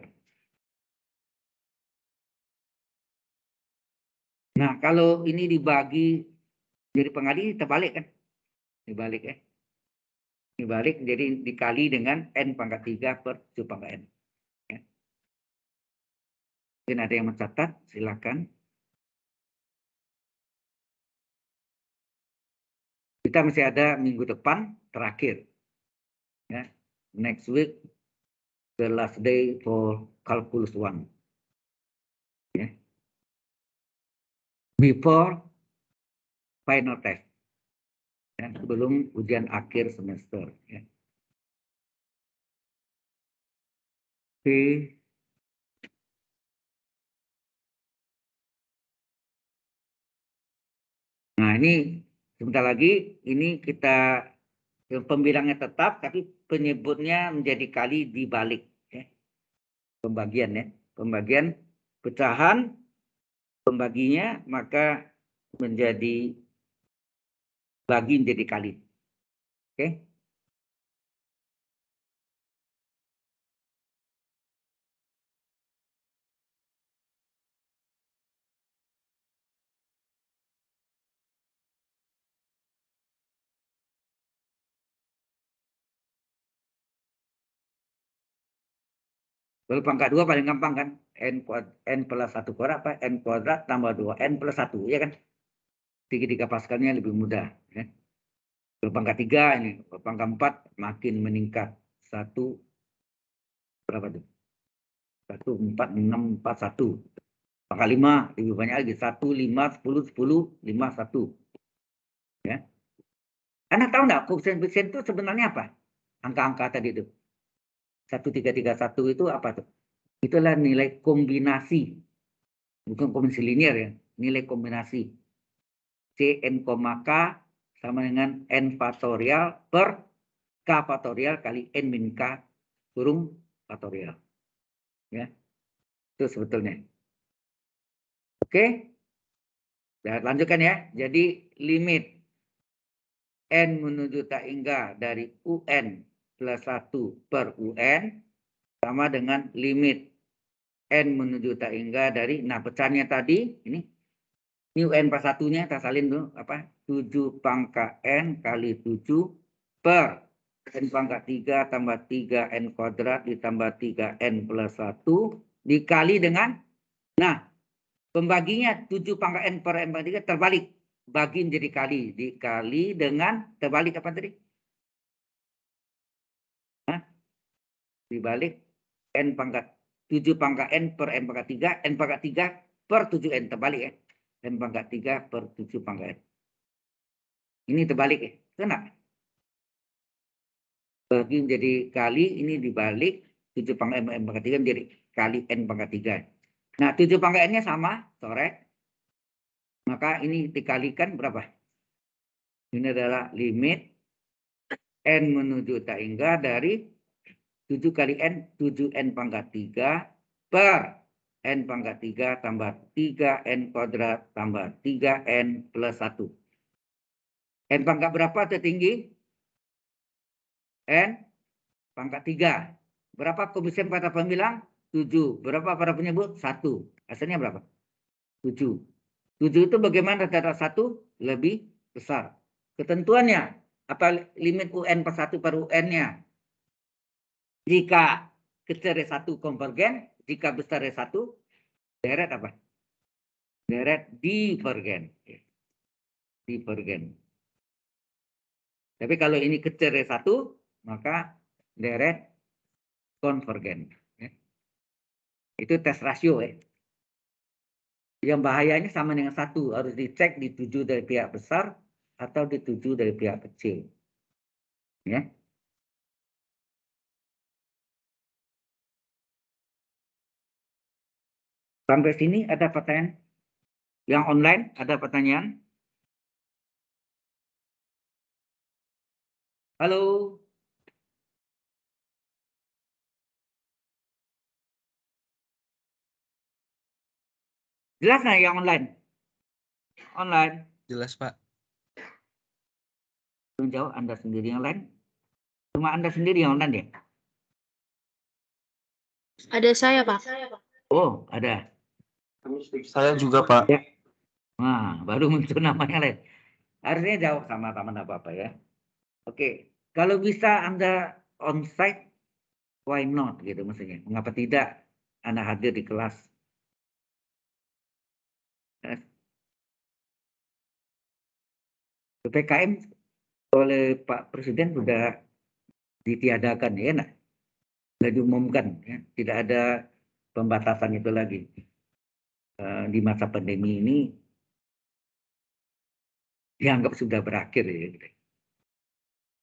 Nah, kalau ini dibagi jadi pengali terbalik kan? Dibalik ya. Eh? Dibalik jadi dikali dengan N pangkat 3 per 7 pangkat N. Ya. Mungkin ada yang mencatat, silakan. Kita masih ada minggu depan terakhir. Ya. Next week, the last day for calculus one. Ya before final test ya, sebelum ujian akhir semester ya. C Nah ini sebentar lagi ini kita pembilangnya tetap tapi penyebutnya menjadi kali dibalik ya. pembagian ya pembagian pecahan pembaginya maka menjadi bagi menjadi kali. Oke. Okay? Kalau pangkat dua paling gampang kan? n kuad, n plus satu kuadrat apa n kuadrat tambah dua n plus satu ya kan tiga tiga pascalnya lebih mudah ya. pangkat tiga ini pangkat empat makin meningkat satu berapa tuh satu empat enam empat satu pangkat lima lebih banyak lagi satu lima sepuluh sepuluh lima satu ya anak tahu nggak koefisien koefisien itu sebenarnya apa angka-angka tadi itu satu tiga tiga satu itu apa tuh itulah nilai kombinasi bukan kombinasi linear ya nilai kombinasi C Cn, K sama dengan N faktorial per K faktorial kali N min K kurung faktorial. Ya. Itu sebetulnya. Oke. Nah, lanjutkan ya. Jadi limit N menuju tak hingga dari UN plus satu per UN sama dengan limit N menuju tak hingga dari, nah pecahannya tadi, ini new N per satunya, kita salin dulu, apa, 7 pangkat N kali 7 per N pangkat 3 tambah 3 N kuadrat ditambah 3 N plus 1 dikali dengan, nah pembaginya 7 pangkat N per N pangkat 3 terbalik, bagi menjadi kali, dikali dengan, terbalik apa tadi? Hah? Dibalik N pangkat 7 pangkat N per N pangkat 3, N pangkat 3 per 7N, terbalik ya. N pangkat 3 per 7 pangkat N. Ini terbalik ya, kena. Bagi menjadi kali, ini dibalik 7 pangkat N, N pangkat 3 menjadi kali N pangkat 3. Nah, 7 pangkat N-nya sama, Sore. Maka ini dikalikan berapa? Ini adalah limit N menuju tak hingga dari 7 kali N, 7N pangkat 3 per N pangkat 3 tambah 3N kuadrat tambah 3N plus 1. N pangkat berapa tertinggi? N pangkat 3. Berapa koefisien pada pembilang? 7. Berapa para penyebut? 1. Hasilnya berapa? 7. 7 itu bagaimana data 1 lebih besar. Ketentuannya, apa limit UN per 1 per UN-nya? Jika kecil R1 konvergen, jika besar R1 deret apa? Deret divergen. Divergen. Tapi kalau ini kecil R1, maka deret konvergen. Ya. Itu tes rasio ya. Yang bahayanya sama dengan satu, harus dicek dituju dari pihak besar atau dituju dari pihak kecil. Ya. Sampai sini ada pertanyaan? Yang online ada pertanyaan? Halo? Jelas nggak yang online? Online. Jelas, Pak. Belum jauh Anda sendiri yang online. Cuma Anda sendiri yang online ya? Ada saya, Pak. Ada saya, Pak. Oh, ada. Saya juga, Pak. Ya. Nah, baru muncul namanya Le. Harusnya jauh sama taman apa-apa ya. Oke, kalau bisa Anda on-site, why not gitu maksudnya. Mengapa tidak Anda hadir di kelas? Eh. PPKM oleh Pak Presiden sudah ditiadakan ya, nah, sudah diumumkan ya. tidak ada pembatasan itu lagi eh, di masa pandemi ini dianggap sudah berakhir ya.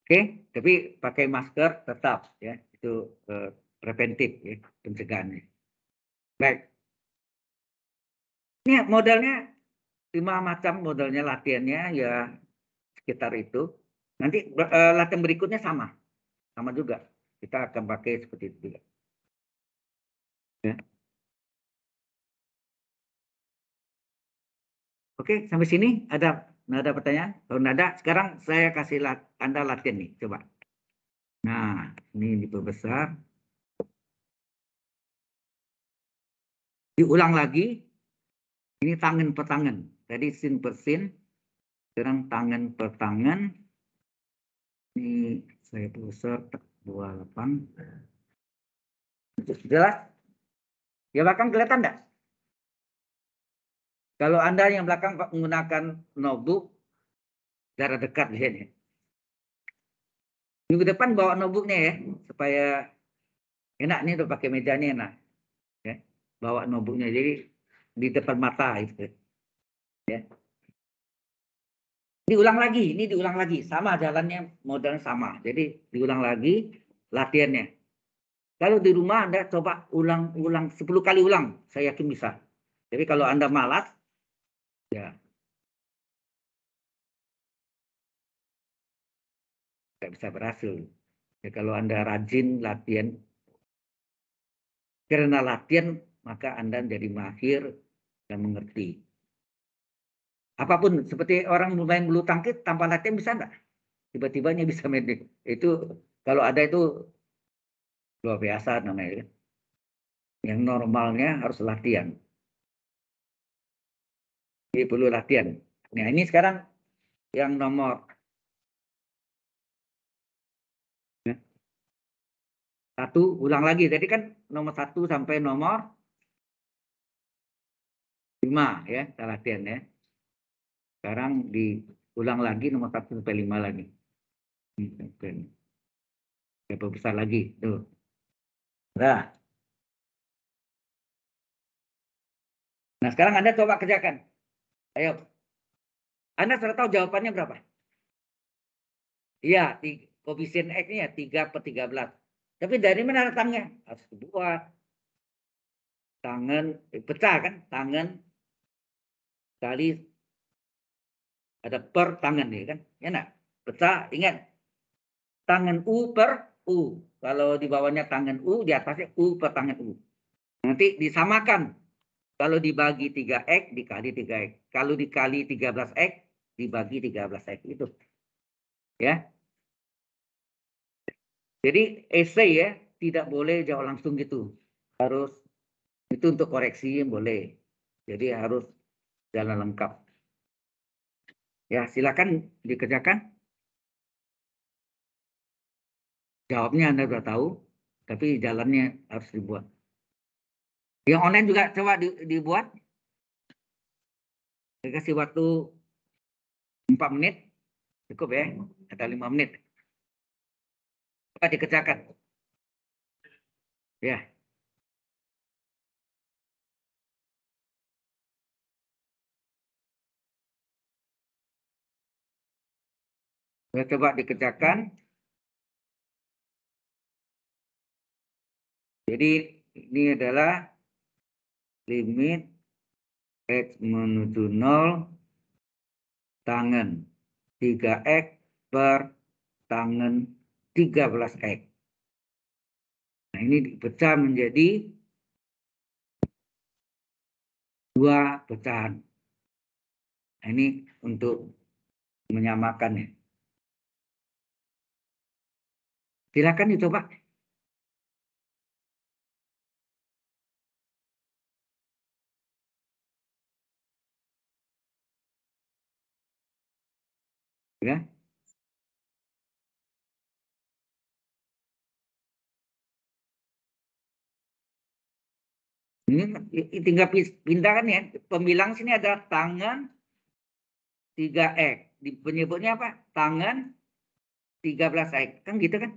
Oke, tapi pakai masker tetap ya itu eh, preventif ya pencegahannya. Baik. Ini modalnya lima macam modalnya latihannya ya sekitar itu. Nanti eh, latihan berikutnya sama, sama juga. Kita akan pakai seperti itu juga. Ya. Oke, sampai sini ada ada pertanyaan? Kalau tidak ada, sekarang saya kasih lat, Anda latihan nih, coba. Nah, ini diperbesar. Diulang lagi. Ini tangan per tangan. Tadi sin per sin. Sekarang tangan per tangan. Ini saya perbesar 28. Jelas? Ya belakang kelihatan enggak? Kalau Anda yang belakang menggunakan notebook, secara dekat sini. Minggu depan bawa notebooknya ya, supaya enak nih untuk pakai meja nih enak. Ya, bawa notebooknya jadi di depan mata itu. Ya. Diulang lagi, ini diulang lagi, sama jalannya modelnya sama. Jadi diulang lagi latihannya. Kalau di rumah Anda coba ulang-ulang 10 kali ulang, saya yakin bisa. Jadi kalau Anda malas, ya. Tidak bisa berhasil. Ya, kalau Anda rajin latihan, karena latihan maka Anda menjadi mahir dan mengerti. Apapun, seperti orang main bulu tangkis tanpa latihan bisa enggak? Tiba-tibanya bisa main. Itu kalau ada itu luar biasa namanya ya. yang normalnya harus latihan ini perlu latihan nah ini sekarang yang nomor ya. satu ulang lagi tadi kan nomor satu sampai nomor lima ya kita latihan ya sekarang diulang lagi nomor satu sampai lima lagi Oke. Lebih besar lagi tuh Nah. Nah, sekarang Anda coba kerjakan. Ayo. Anda sudah tahu jawabannya berapa? Iya, koefisien X-nya 3 per 13. Tapi dari mana datangnya? Harus dibuat. Tangan, eh, pecah kan? Tangan kali ada per tangan ya kan? Ya nak? Pecah, ingat. Tangan U per U. Kalau di bawahnya tangan U, di atasnya U per tangan U. Nanti disamakan. Kalau dibagi 3X, dikali 3X. Kalau dikali 13X, dibagi 13X. Itu. Ya. Jadi essay ya, tidak boleh jauh langsung gitu. Harus, itu untuk koreksi boleh. Jadi harus jalan lengkap. Ya, silakan dikerjakan. Jawabnya Anda sudah tahu, tapi jalannya harus dibuat. Yang online juga coba dibuat. Saya kasih waktu 4 menit. Cukup ya, ada 5 menit. Coba dikerjakan. Ya. Coba dikerjakan. Jadi ini adalah limit X menuju 0 tangan 3X per tangan 13X. Nah, ini dipecah menjadi dua pecahan. Nah, ini untuk menyamakannya. Silakan dicoba. Ya. Ini tinggal pindahkan ya. Pembilang sini ada tangan 3X. Penyebutnya apa? Tangan 13X. Kan gitu kan?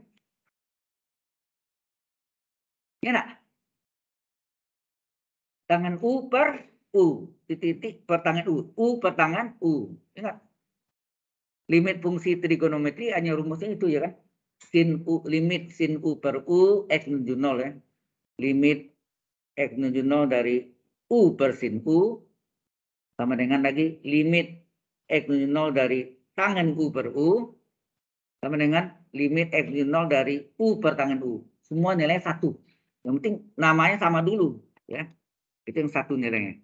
Ya enggak? Tangan U per U. Titik, titik per tangan U. U per tangan U. Ya enggak? Limit fungsi trigonometri hanya rumusnya itu ya kan? Sin U, limit sin U per U X menuju nol ya. Limit X menuju nol dari U per sin U sama dengan lagi limit X menuju nol dari tangan U per U sama dengan limit X menuju nol dari U per tangan U. Semua nilai satu. Yang penting namanya sama dulu ya. Itu yang satu nilainya.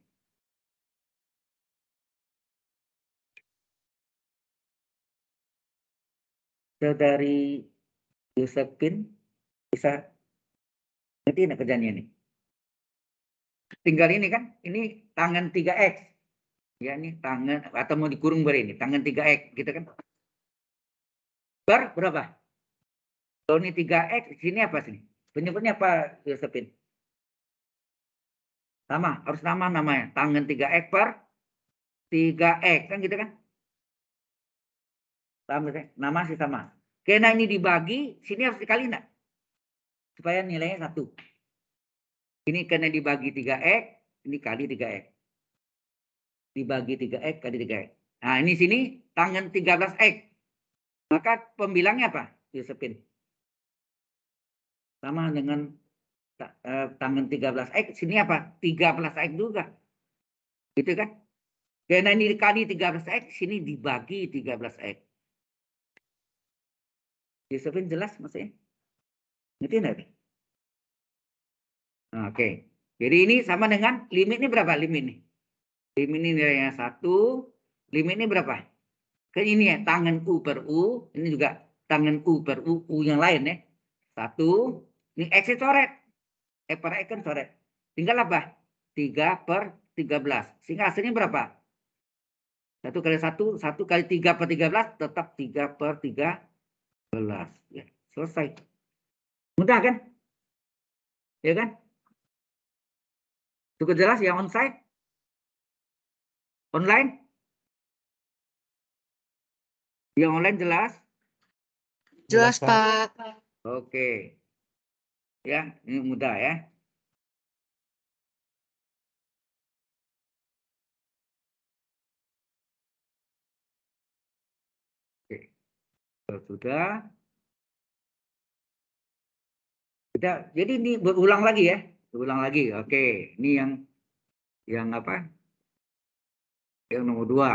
dari Yosepin bisa nanti ini kerjanya ini tinggal ini kan ini tangan 3x ya ini tangan atau mau dikurung ber ini tangan 3x gitu kan bar berapa kalau ini 3x sini apa sini penyebutnya apa Yosepin sama harus nama namanya tangan 3x bar, 3x kan gitu kan Paham gak? Nama masih sama. Karena ini dibagi, sini harus dikali enggak? Supaya nilainya satu. Ini karena dibagi 3X, ini kali 3X. Dibagi 3X kali 3X. Nah, ini sini tangan 13X. Maka pembilangnya apa? Yusufin. Sama dengan eh, tangan 13X. Sini apa? 13X juga. Gitu kan? Karena ini kali 13X, sini dibagi 13X. Josephine jelas maksudnya? Ngerti enggak? Oke. Okay. Jadi ini sama dengan limit ini berapa limit ini? Limit ini nilainya satu. Limit ini berapa? Kan ini ya tangan U per U. Ini juga tangan U per U. U yang lain ya. Satu. Ini X coret. E per E kan coret. Tinggal apa? 3 per 13. Sehingga hasilnya berapa? 1 kali 1, 1 kali 3 per 13 tetap 3 per 13 ya selesai mudah kan ya kan cukup jelas ya onsite online yang online jelas jelas, jelas pak oke ya ini mudah ya sudah. Kita, jadi ini berulang lagi ya. Berulang lagi. Oke. Ini yang yang apa? Yang nomor dua.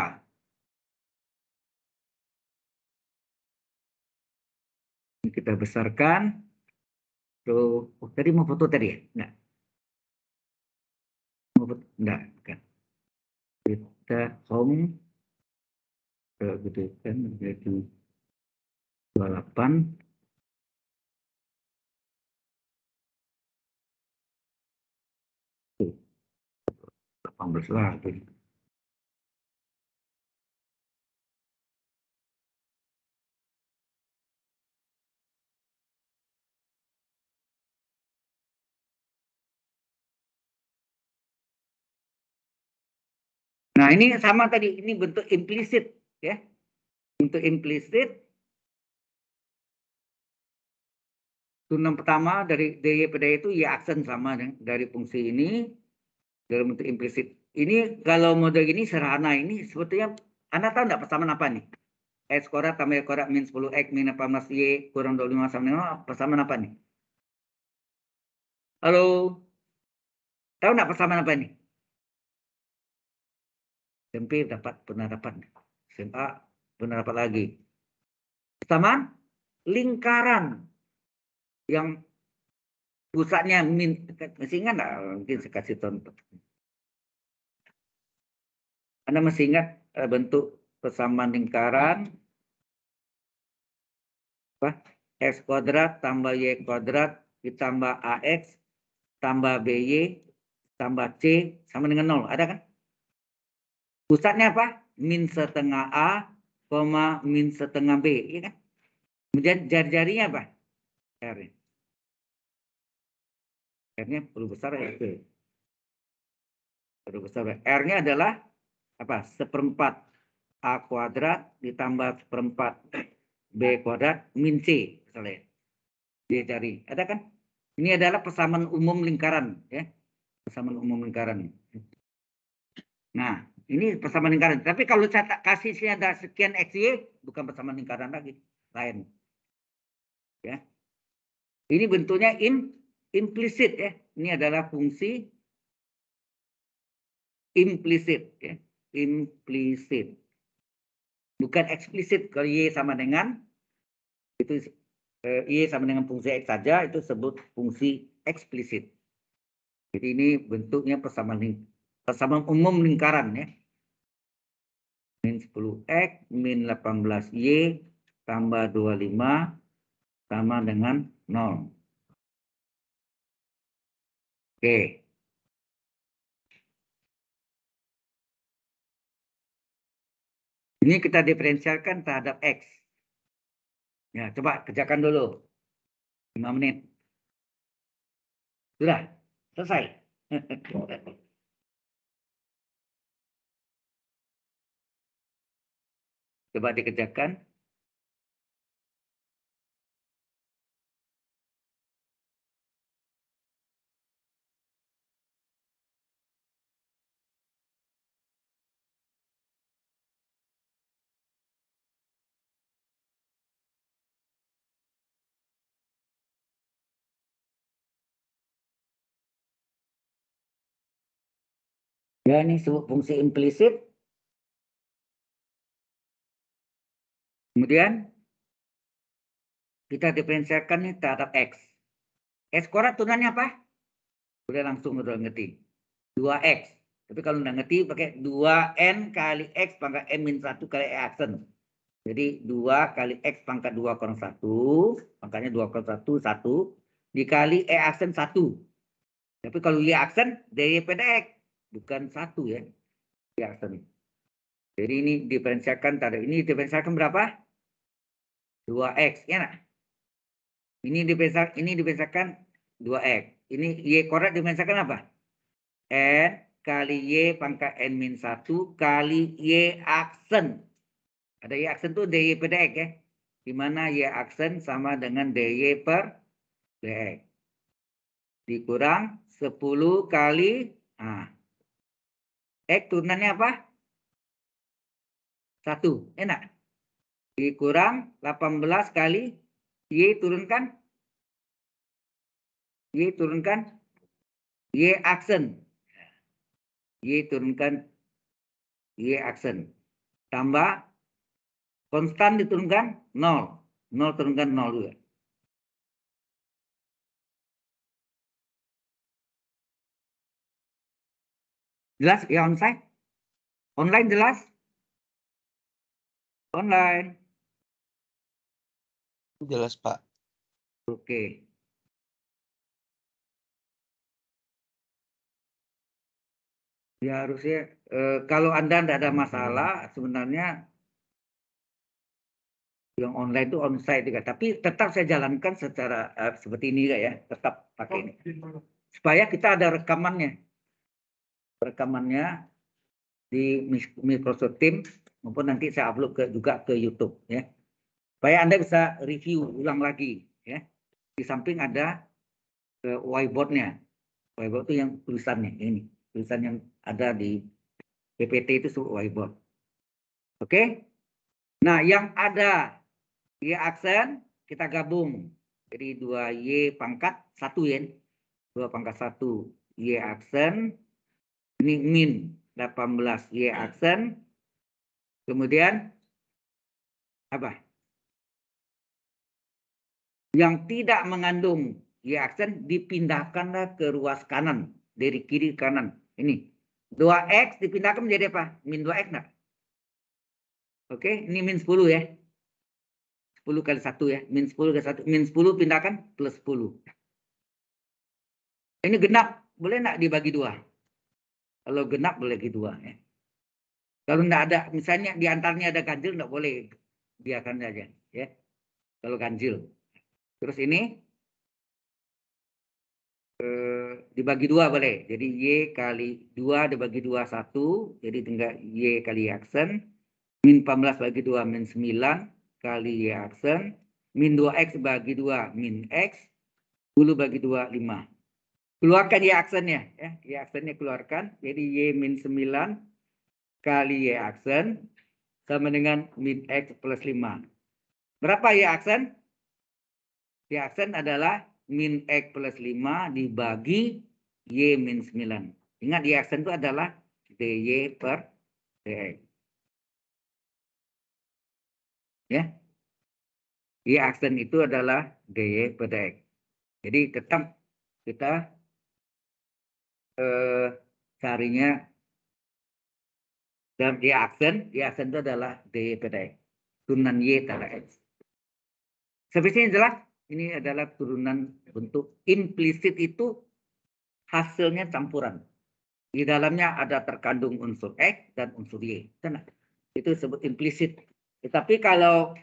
Ini kita besarkan. Tuh, oh, tadi mau foto tadi ya? Enggak. Mau foto? Enggak, kan Kita home. Kita gitu kan menjadi balapan delapan belas lagi Nah, ini sama tadi, ini bentuk implisit ya. Bentuk implisit Tuntutan pertama dari DYPD itu ya aksen sama dari fungsi ini dalam bentuk implisit. Ini kalau model ini serhana ini sebetulnya Anda tahu nggak persamaan apa nih? X kuadrat tambah Y kuadrat min 10 X min 18 Y kurang 25 sama dengan persamaan apa nih? Halo? Tahu nggak persamaan apa nih? SMP dapat pernah dapat. SMA pernah dapat lagi. Persamaan lingkaran yang pusatnya min masih ingat mungkin saya kasih contoh anda masih ingat eh, bentuk persamaan lingkaran apa x kuadrat tambah y kuadrat ditambah ax tambah by tambah c sama dengan nol ada kan pusatnya apa min setengah a koma min setengah b ya kan kemudian jari-jarinya apa -jari. R-nya huruf besar ya, Huruf besar ya. R-nya adalah apa? Seperempat A kuadrat ditambah seperempat B kuadrat min C misalnya. Dia cari Ada kan? Ini adalah persamaan umum lingkaran ya. Persamaan umum lingkaran. Nah, ini persamaan lingkaran. Tapi kalau saya kasih sih ada sekian XY, bukan persamaan lingkaran lagi, lain. Ya. Ini bentuknya in implisit ya. Ini adalah fungsi implisit ya. Implisit. Bukan eksplisit kalau Y sama dengan itu eh, Y sama dengan fungsi X saja itu sebut fungsi eksplisit. Jadi ini bentuknya persamaan ling persamaan umum lingkaran ya. Min 10X min 18Y tambah 25 sama dengan 0. Oke. Ini kita diferensialkan terhadap X. Ya, coba kerjakan dulu. 5 menit. Sudah, selesai. coba dikerjakan. Ya, ini fungsi implisit. Kemudian kita diferensiakan nih terhadap X. X kuadrat turunannya apa? Udah langsung udah ngerti. 2X. Tapi kalau udah ngerti pakai 2N kali X pangkat M min 1 kali E aksen. Jadi 2 kali X pangkat 2 kurang 1. Pangkatnya 2 kurang 1, 1. Dikali E aksen 1. Tapi kalau Y aksen, D, X bukan satu ya Pearson. Jadi ini diferensiakan tadi. Ini diferensiakan berapa? 2x ya nak? Ini diferensiakan ini diferensiakan 2x. Ini y korek diferensiakan apa? n e kali y pangkat n min 1 kali y aksen. Ada y aksen tuh dy per dx ya. Di mana y aksen sama dengan dy per dx. Dikurang 10 kali ah X turunannya apa? 1. Enak. Y kurang 18 kali Y turunkan. Y turunkan. Y aksen. Y turunkan. Y aksen. Tambah. Konstan diturunkan 0. 0 turunkan 0 juga. Jelas ya onsite? Online jelas? Online. Jelas, Pak. Oke. Ya harusnya e, kalau Anda tidak ada masalah sebenarnya yang online itu onsite juga, tapi tetap saya jalankan secara eh, seperti ini ya, tetap pakai ini. Supaya kita ada rekamannya rekamannya di Microsoft Teams maupun nanti saya upload ke, juga ke YouTube ya. Supaya Anda bisa review ulang lagi ya. Di samping ada ke whiteboardnya. Whiteboard itu yang tulisannya ini, tulisan yang ada di PPT itu sebut whiteboard. Oke? Nah, yang ada Y aksen kita gabung. Jadi dua Y pangkat satu yen. Dua pangkat satu Y aksen Ningmin 18 Y ya. aksen. Kemudian apa? Yang tidak mengandung Y aksen dipindahkanlah ke ruas kanan dari kiri ke kanan. Ini 2X dipindahkan menjadi apa? Min 2X nah. Oke, ini min 10 ya. 10 kali 1 ya. Min 10 kali 1. Min 10 pindahkan plus 10. Ini genap. Boleh nggak dibagi dua? Kalau genap boleh lagi dua ya. Kalau tidak ada, misalnya di antaranya ada ganjil tidak boleh biarkan saja ya. Kalau ganjil. Terus ini eh, dibagi dua boleh. Jadi y kali dua dibagi dua satu, jadi tinggal y kali y aksen min 14 bagi dua min 9 kali y aksen min 2x bagi dua min x 10 bagi dua 5 Keluarkan Y aksennya. Ya. Y ya. aksennya keluarkan. Jadi Y min 9 kali Y aksen sama dengan min X plus 5. Berapa Y aksen? Y aksen adalah min X plus 5 dibagi Y min 9. Ingat Y aksen itu adalah DY per DX. Ya. Y aksen itu adalah DY per DX. Jadi tetap kita eh, carinya dalam di aksen, di aksen itu adalah D Turunan Y pada X. Sebisanya jelas, ini adalah turunan bentuk implisit itu hasilnya campuran. Di dalamnya ada terkandung unsur X dan unsur Y. Tenang. Itu disebut implisit. Tetapi kalau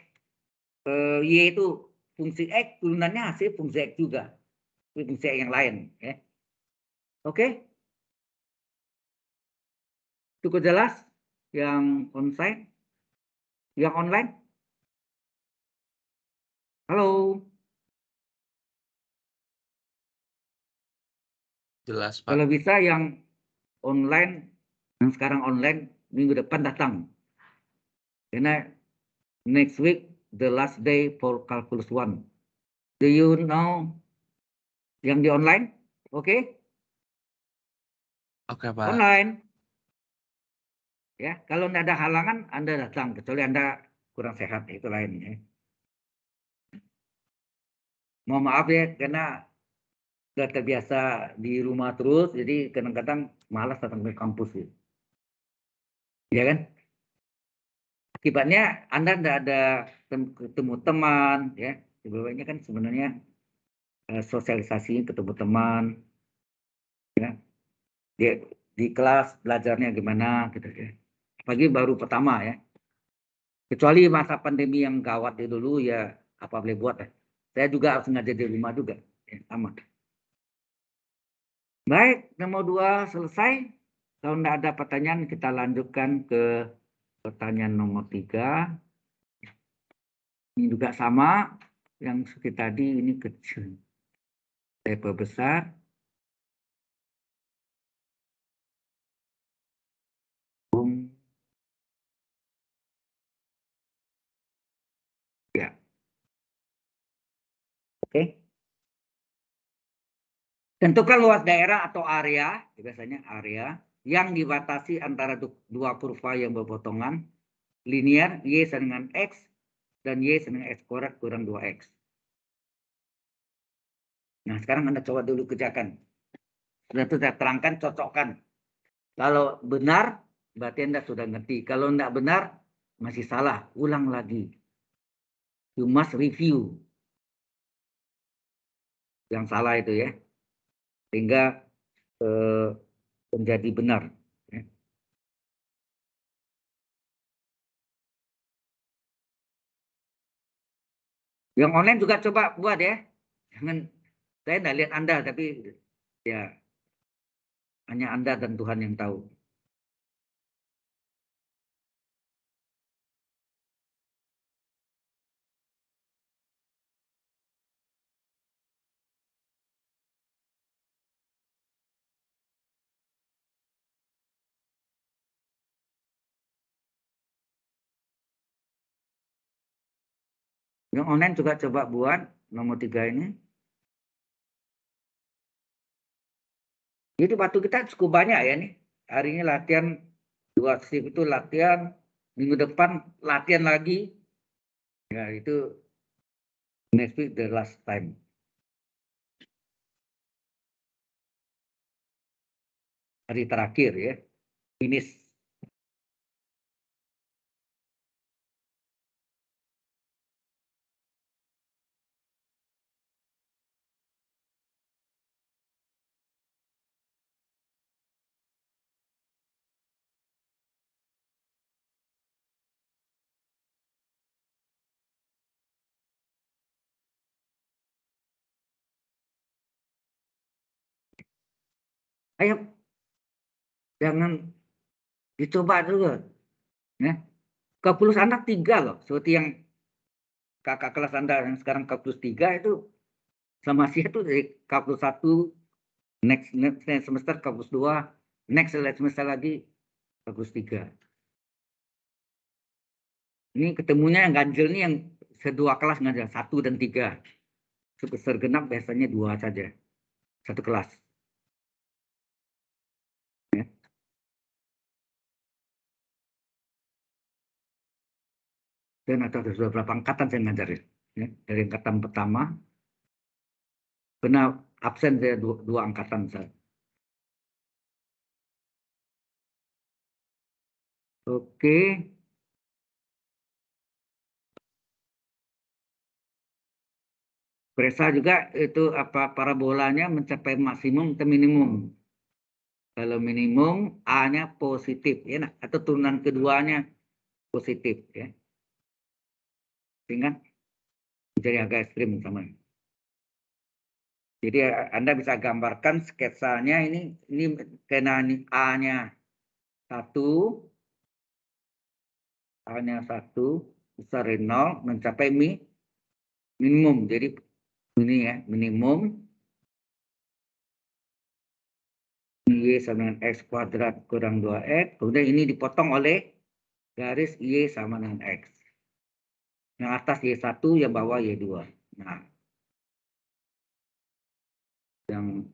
eh, Y itu fungsi X, turunannya hasil fungsi X juga. Fungsi X yang lain. Ya. Oke? cukup jelas yang online, yang online halo jelas Pak. kalau bisa yang online yang sekarang online minggu depan datang karena next week the last day for calculus one do you know yang di online oke okay? oke okay, Pak online Ya, kalau tidak ada halangan, Anda datang, kecuali Anda kurang sehat, itu lainnya. Mohon maaf ya, karena sudah terbiasa di rumah terus, jadi kadang-kadang malas datang ke kampus. Gitu. Ya iya, kan? Akibatnya Anda tidak ada ketemu teman, ya. Sebenarnya kan sebenarnya eh, sosialisasi ketemu teman, ya. di, di kelas belajarnya gimana gitu ya pagi baru pertama ya. Kecuali masa pandemi yang gawat di dulu ya apa boleh buat ya. Saya juga harus ngajar di rumah juga, ya, sama. Baik, nomor dua selesai. Kalau tidak ada pertanyaan, kita lanjutkan ke pertanyaan nomor tiga. Ini juga sama, yang seperti tadi ini kecil. Saya perbesar. Tentukan luas daerah atau area, biasanya area, yang dibatasi antara dua kurva yang berpotongan linear Y sama dengan X dan Y sama dengan X kuadrat kurang 2X. Nah, sekarang Anda coba dulu kerjakan. Sudah saya terangkan, cocokkan. Kalau benar, berarti Anda sudah ngerti. Kalau tidak benar, masih salah. Ulang lagi. You must review. Yang salah itu ya sehingga eh, menjadi benar. Ya. Yang online juga coba buat ya. Jangan saya tidak lihat Anda tapi ya hanya Anda dan Tuhan yang tahu. Yang online juga coba buat nomor tiga ini. Jadi waktu kita cukup banyak ya nih. Hari ini latihan dua shift itu latihan, minggu depan latihan lagi. Ya itu next week the last time. Hari terakhir ya, finish. Ayo, jangan dicoba dulu. Ya. kapulus anak tiga loh, seperti yang kakak kelas Anda yang sekarang kapulus tiga itu sama sih itu dari kapulus satu, next, next, semester kapulus dua, next semester lagi kapulus tiga. Ini ketemunya yang ganjil nih yang kedua kelas ngajar satu dan tiga. Semester genap biasanya dua saja, satu kelas. dan ada beberapa angkatan saya ngajarin ya. dari angkatan pertama benar absen saya dua, dua angkatan saya oke Presa juga itu apa parabolanya mencapai maksimum ke minimum. Kalau minimum A-nya positif, ya nah, atau turunan keduanya positif ya sehingga menjadi agak ekstrim sama. Jadi eh, Anda bisa gambarkan sketsanya ini ini kenaan A-nya satu, A-nya satu besar dari nol mencapai mi, minimum. Jadi ini ya minimum Y sama dengan X kuadrat kurang 2X. Kemudian ini dipotong oleh garis Y sama dengan X. Yang atas Y1, yang bawah Y2. Nah, yang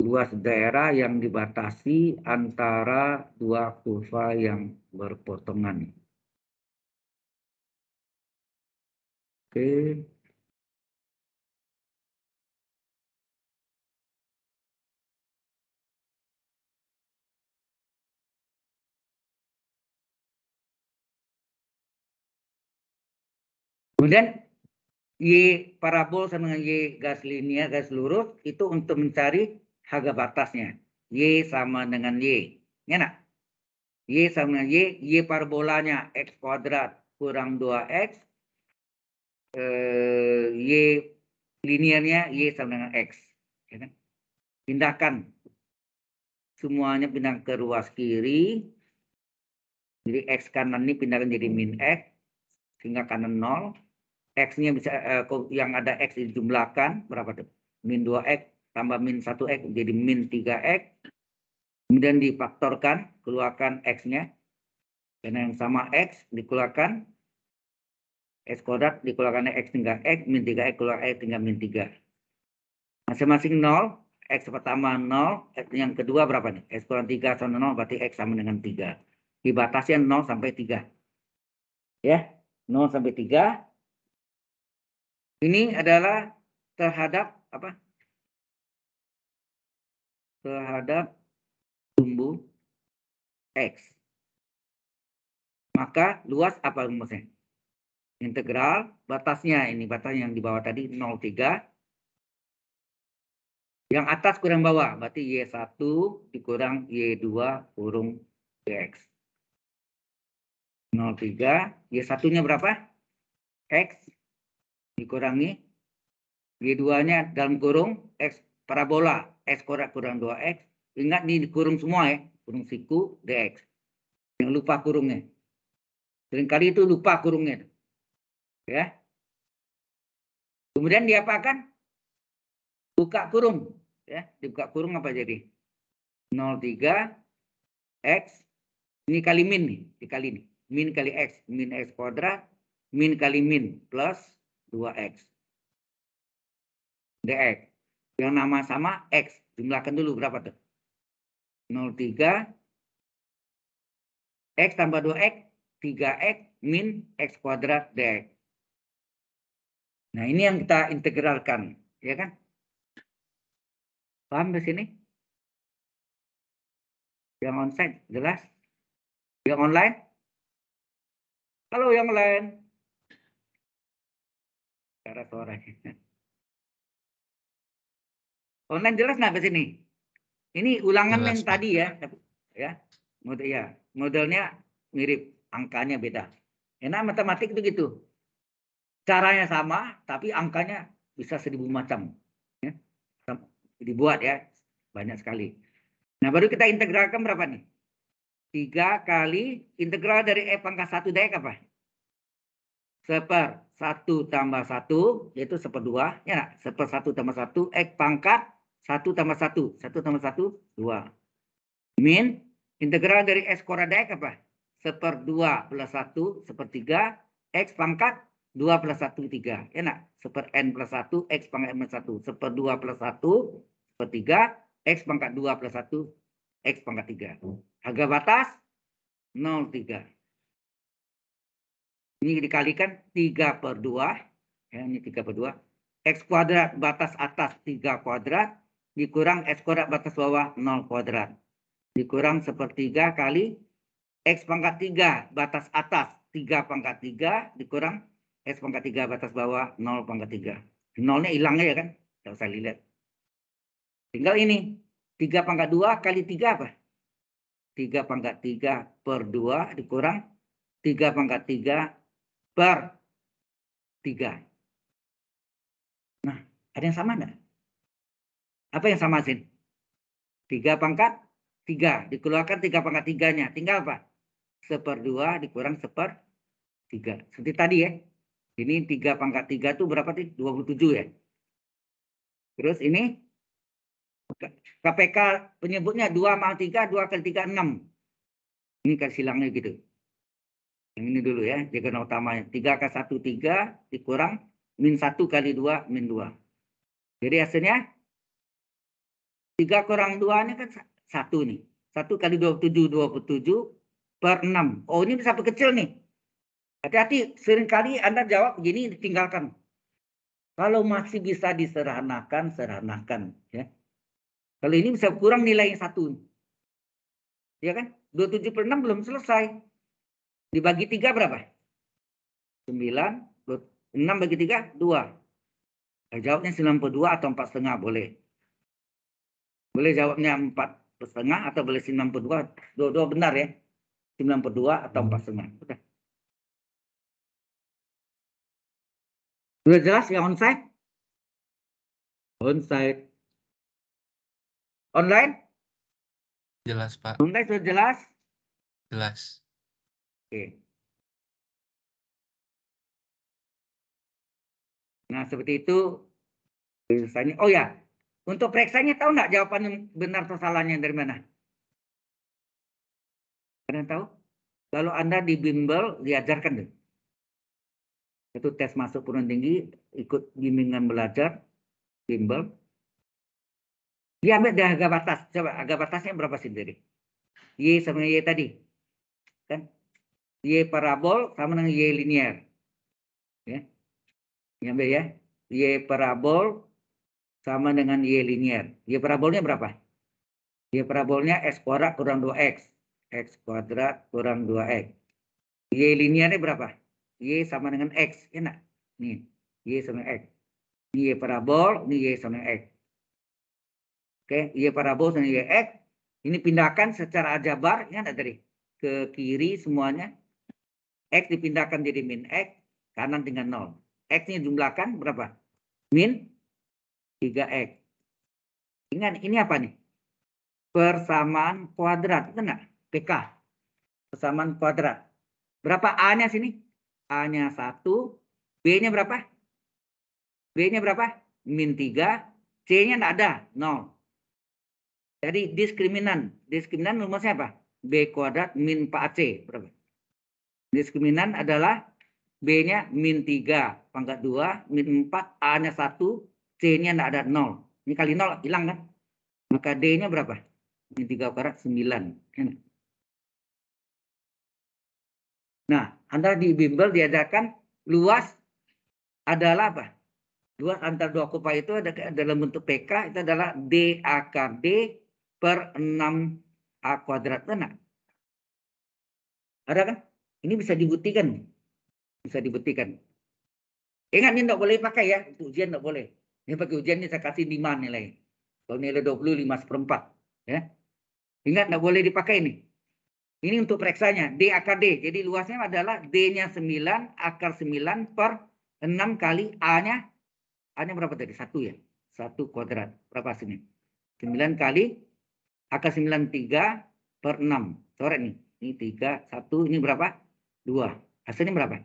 luas daerah yang dibatasi antara dua kurva yang berpotongan. Oke. Okay. Kemudian Y parabol sama dengan Y gas linear, gas lurus, itu untuk mencari harga batasnya. Y sama dengan Y. Ya Enak? Y sama dengan Y, Y parabolanya X kuadrat kurang 2X. Eh, y linearnya Y sama dengan X. Ya kan? Pindahkan. Semuanya pindah ke ruas kiri. Jadi X kanan ini pindahkan jadi min X. Sehingga kanan 0 X-nya bisa uh, yang ada X dijumlahkan berapa tuh? Min 2X tambah min 1X jadi min 3X. Kemudian difaktorkan, keluarkan X-nya. karena yang sama X dikeluarkan. X kuadrat dikeluarkan X tinggal X, min 3X keluar X tinggal min 3. Masing-masing 0, X pertama 0, X yang kedua berapa nih? X kurang 3 sama 0 berarti X sama dengan 3. Dibatasi 0 sampai 3. Ya, 0 sampai 3. Ini adalah terhadap apa? Terhadap sumbu X. Maka luas apa rumusnya? Integral batasnya ini batas yang di bawah tadi 0,3. Yang atas kurang bawah berarti Y1 dikurang Y2 kurung X. 0,3. Y1-nya berapa? X dikurangi G2-nya dalam kurung X parabola X kurang kurang 2X. Ingat nih kurung semua ya. Kurung siku DX. Yang lupa kurungnya. Seringkali itu lupa kurungnya. Ya. Kemudian diapakan? Buka kurung. Ya, dibuka kurung apa jadi? 03 X. Ini kali min nih. Dikali nih. Min kali X. Min X kuadrat. Min kali min plus 2X. DX. Yang nama sama X. Jumlahkan dulu berapa tuh? 03. X tambah 2X. 3X min X kuadrat DX. Nah ini yang kita integralkan. Ya kan? Paham di sini? Yang onsite jelas? Yang online? Kalau yang lain Cara suaranya. Online oh, jelas nggak ke sini? Ini ulangan jelas. yang tadi ya, ya. Model ya, modelnya mirip, angkanya beda. Enak ya, matematik itu gitu. Caranya sama, tapi angkanya bisa seribu macam. Ya. Dibuat ya, banyak sekali. Nah, baru kita integralkan berapa nih? Tiga kali integral dari e pangkat satu dx apa? seper satu tambah satu yaitu seperdua ya seper satu tambah satu x pangkat satu tambah satu satu tambah satu dua min integral dari x kuadrat x apa dua plus satu sepertiga x pangkat dua plus satu tiga ya nak? seper n plus satu x pangkat n plus satu dua plus satu tiga x pangkat dua plus satu x pangkat tiga harga batas nol tiga. Ini dikalikan 3 per 2. Ya, ini 3 per 2. X kuadrat batas atas 3 kuadrat. Dikurang X kuadrat batas bawah 0 kuadrat. Dikurang sepertiga kali X pangkat 3 batas atas 3 pangkat 3. Dikurang X pangkat 3 batas bawah 0 pangkat 3. Nolnya hilangnya ya kan? Tidak usah dilihat. Tinggal ini. 3 pangkat 2 kali 3 apa? 3 pangkat 3 per 2 dikurang 3 pangkat 3 bar tiga. Nah, ada yang sama enggak? Apa yang sama, sih? Tiga pangkat tiga, Dikeluarkan tiga pangkat tiganya, Tinggal apa? Seper 2 dikurang seper tiga. Seperti tadi ya. Ini tiga pangkat tiga tuh berapa sih? tujuh ya. Terus ini KPK penyebutnya dua mal tiga, dua kali tiga enam. Ini kasih silangnya gitu. Yang ini dulu ya, diagonal utamanya. 3 ke 1 3 dikurang min 1 kali 2, min 2. Jadi hasilnya 3 kurang 2 ini kan 1 nih. 1 kali 27, 27 per 6. Oh ini bisa kecil nih. Hati-hati, seringkali Anda jawab begini ditinggalkan. Kalau masih bisa diserahnakan, serahnakan. Ya. Kalau ini bisa kurang nilai yang satu. Ya kan? 27 per 6 belum selesai. Dibagi tiga berapa? Sembilan. Enam bagi tiga, dua. Nah, jawabnya sembilan puluh dua atau empat setengah boleh. Boleh jawabnya empat setengah atau boleh sembilan puluh dua. dua benar ya. Sembilan puluh dua atau empat setengah. Sudah. Sudah jelas ya onsite? Onsite. Online? Jelas, Pak. Online sudah jelas? Jelas. Oke. Nah, seperti itu biasanya. Oh ya, untuk periksanya tahu nggak jawaban benar atau salahnya dari mana? Kalian tahu? Lalu Anda di bimbel diajarkan deh. Itu tes masuk perguruan tinggi, ikut bimbingan belajar, bimbel. Diambil dari agak batas. Coba agak batasnya berapa sendiri? Y sama Y tadi. Kan? Y parabol sama dengan Y linear. Ya. ambil ya. Y ya. parabol sama dengan Y linear. Y parabolnya berapa? Y parabolnya X kuadrat kurang 2X. X kuadrat kurang 2X. Y linearnya berapa? Y sama dengan X. Enak. Nih. Y sama dengan X. Ini Y parabol, ini Y sama dengan X. Oke, Y parabol sama Y X. Ini pindahkan secara aljabar, ya ada tadi? Ke kiri semuanya. X dipindahkan jadi min X, kanan dengan 0. x ini jumlahkan berapa? Min 3X. Ingat, ini apa nih? Persamaan kuadrat, benar? PK. Persamaan kuadrat. Berapa A-nya sini? A-nya 1, B-nya berapa? B-nya berapa? Min 3, C-nya tidak ada, 0. Jadi diskriminan. Diskriminan rumusnya apa? B kuadrat min 4C. Berapa? Diskriminan adalah B-nya min 3, pangkat 2, min 4, A-nya 1, C-nya tidak ada 0. Ini kali 0 hilang kan? Maka D-nya berapa? Min 3 karat 9. Nah, antara di bimbel diadakan luas adalah apa? Luas antar dua kupa itu ada dalam bentuk PK itu adalah DAKB per 6A kuadrat. Benar? Ada kan? Ini bisa dibuktikan. Bisa dibuktikan. Ingat ini tidak boleh pakai ya. Untuk ujian tidak boleh. Ini pakai ujian ini saya kasih 5 nilai. Kalau nilai 20, 5 seperempat. Ya. Ingat tidak boleh dipakai ini. Ini untuk periksanya. D akar D. Jadi luasnya adalah D-nya 9, akar 9 per 6 kali A-nya. A-nya berapa tadi? 1 ya? 1 kuadrat. Berapa sini? 9 kali akar 9, 3 per 6. Sore nih. Ini 3, 1. Ini berapa? 2. Hasilnya berapa?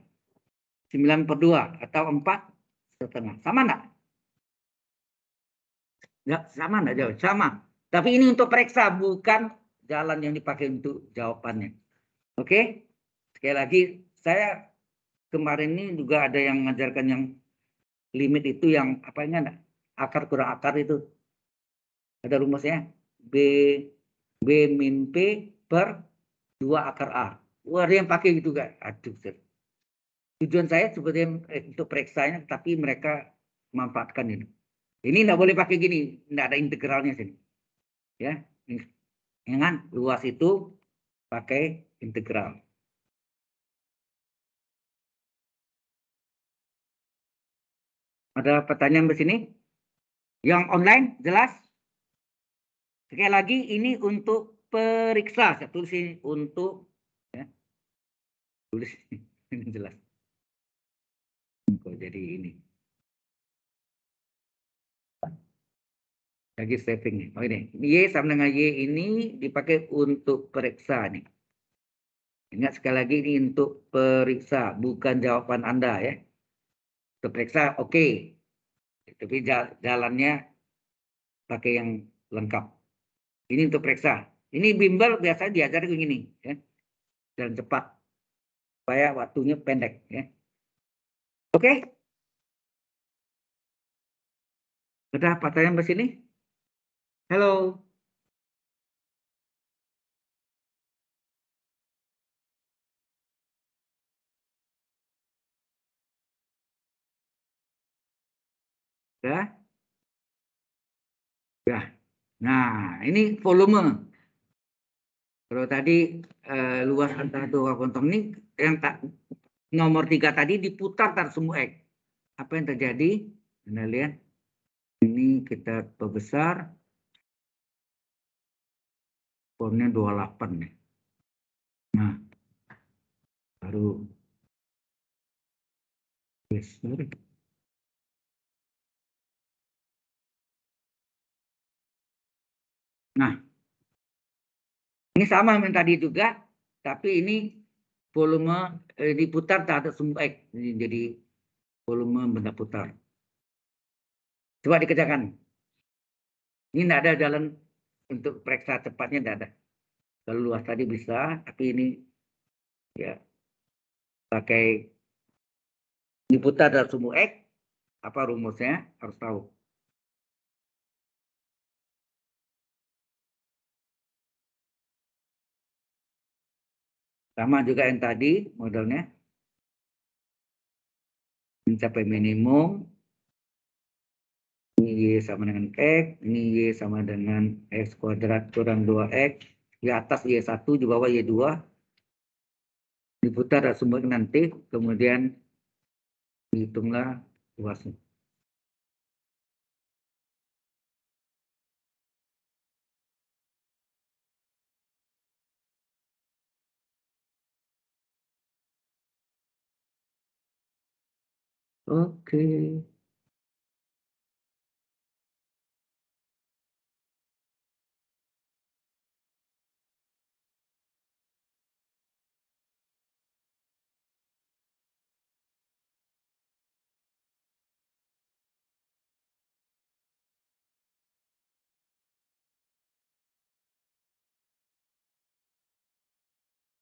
9 per 2 atau 4 setengah. Sama enggak? Enggak, sama enggak jawab Sama. Tapi ini untuk periksa, bukan jalan yang dipakai untuk jawabannya. Oke? Sekali lagi, saya kemarin ini juga ada yang mengajarkan yang limit itu yang apa ini enggak? Akar kurang akar itu. Ada rumusnya. B, B min P per 2 akar A ada yang pakai gitu kan, Aduh, sir. Tujuan saya sebetulnya eh, untuk periksanya, tapi mereka manfaatkan ini. Ini nggak boleh pakai gini, nggak ada integralnya sini. Ya, dengan luas itu pakai integral. Ada pertanyaan di sini? Yang online jelas? Sekali lagi ini untuk periksa, saya tulis ini untuk tulis dengan jelas. Jadi ini. Lagi saving nih. Oh ini. Y sama dengan Y ini dipakai untuk periksa nih. Ingat sekali lagi ini untuk periksa, bukan jawaban Anda ya. Untuk periksa oke. Okay. Tapi jalannya pakai yang lengkap. Ini untuk periksa. Ini bimbel biasa diajar begini ya. dan cepat supaya waktunya pendek ya. Oke. Sudah pertanyaan ke sini? Halo. Ya. Ya. Nah, ini volume. Kalau tadi eh, luas antara dua kontom ini yang tak, nomor tiga tadi diputar tar semua X. Apa yang terjadi? Anda lihat. Ini kita perbesar. Formnya 28 nih. Nah, baru yes, sorry. Nah, ini sama yang tadi juga, tapi ini volume eh, diputar ada sumbu X. Jadi volume benda putar. Coba dikerjakan. Ini tidak ada jalan untuk periksa cepatnya tidak ada. Kalau luas tadi bisa, tapi ini ya pakai diputar dari sumbu X, apa rumusnya harus tahu. Sama juga yang tadi modelnya. Mencapai minimum. Ini Y sama dengan X. Ini Y sama dengan X kuadrat kurang 2X. Di atas Y1, di bawah Y2. Diputar sumber nanti. Kemudian dihitunglah luasnya. Oke.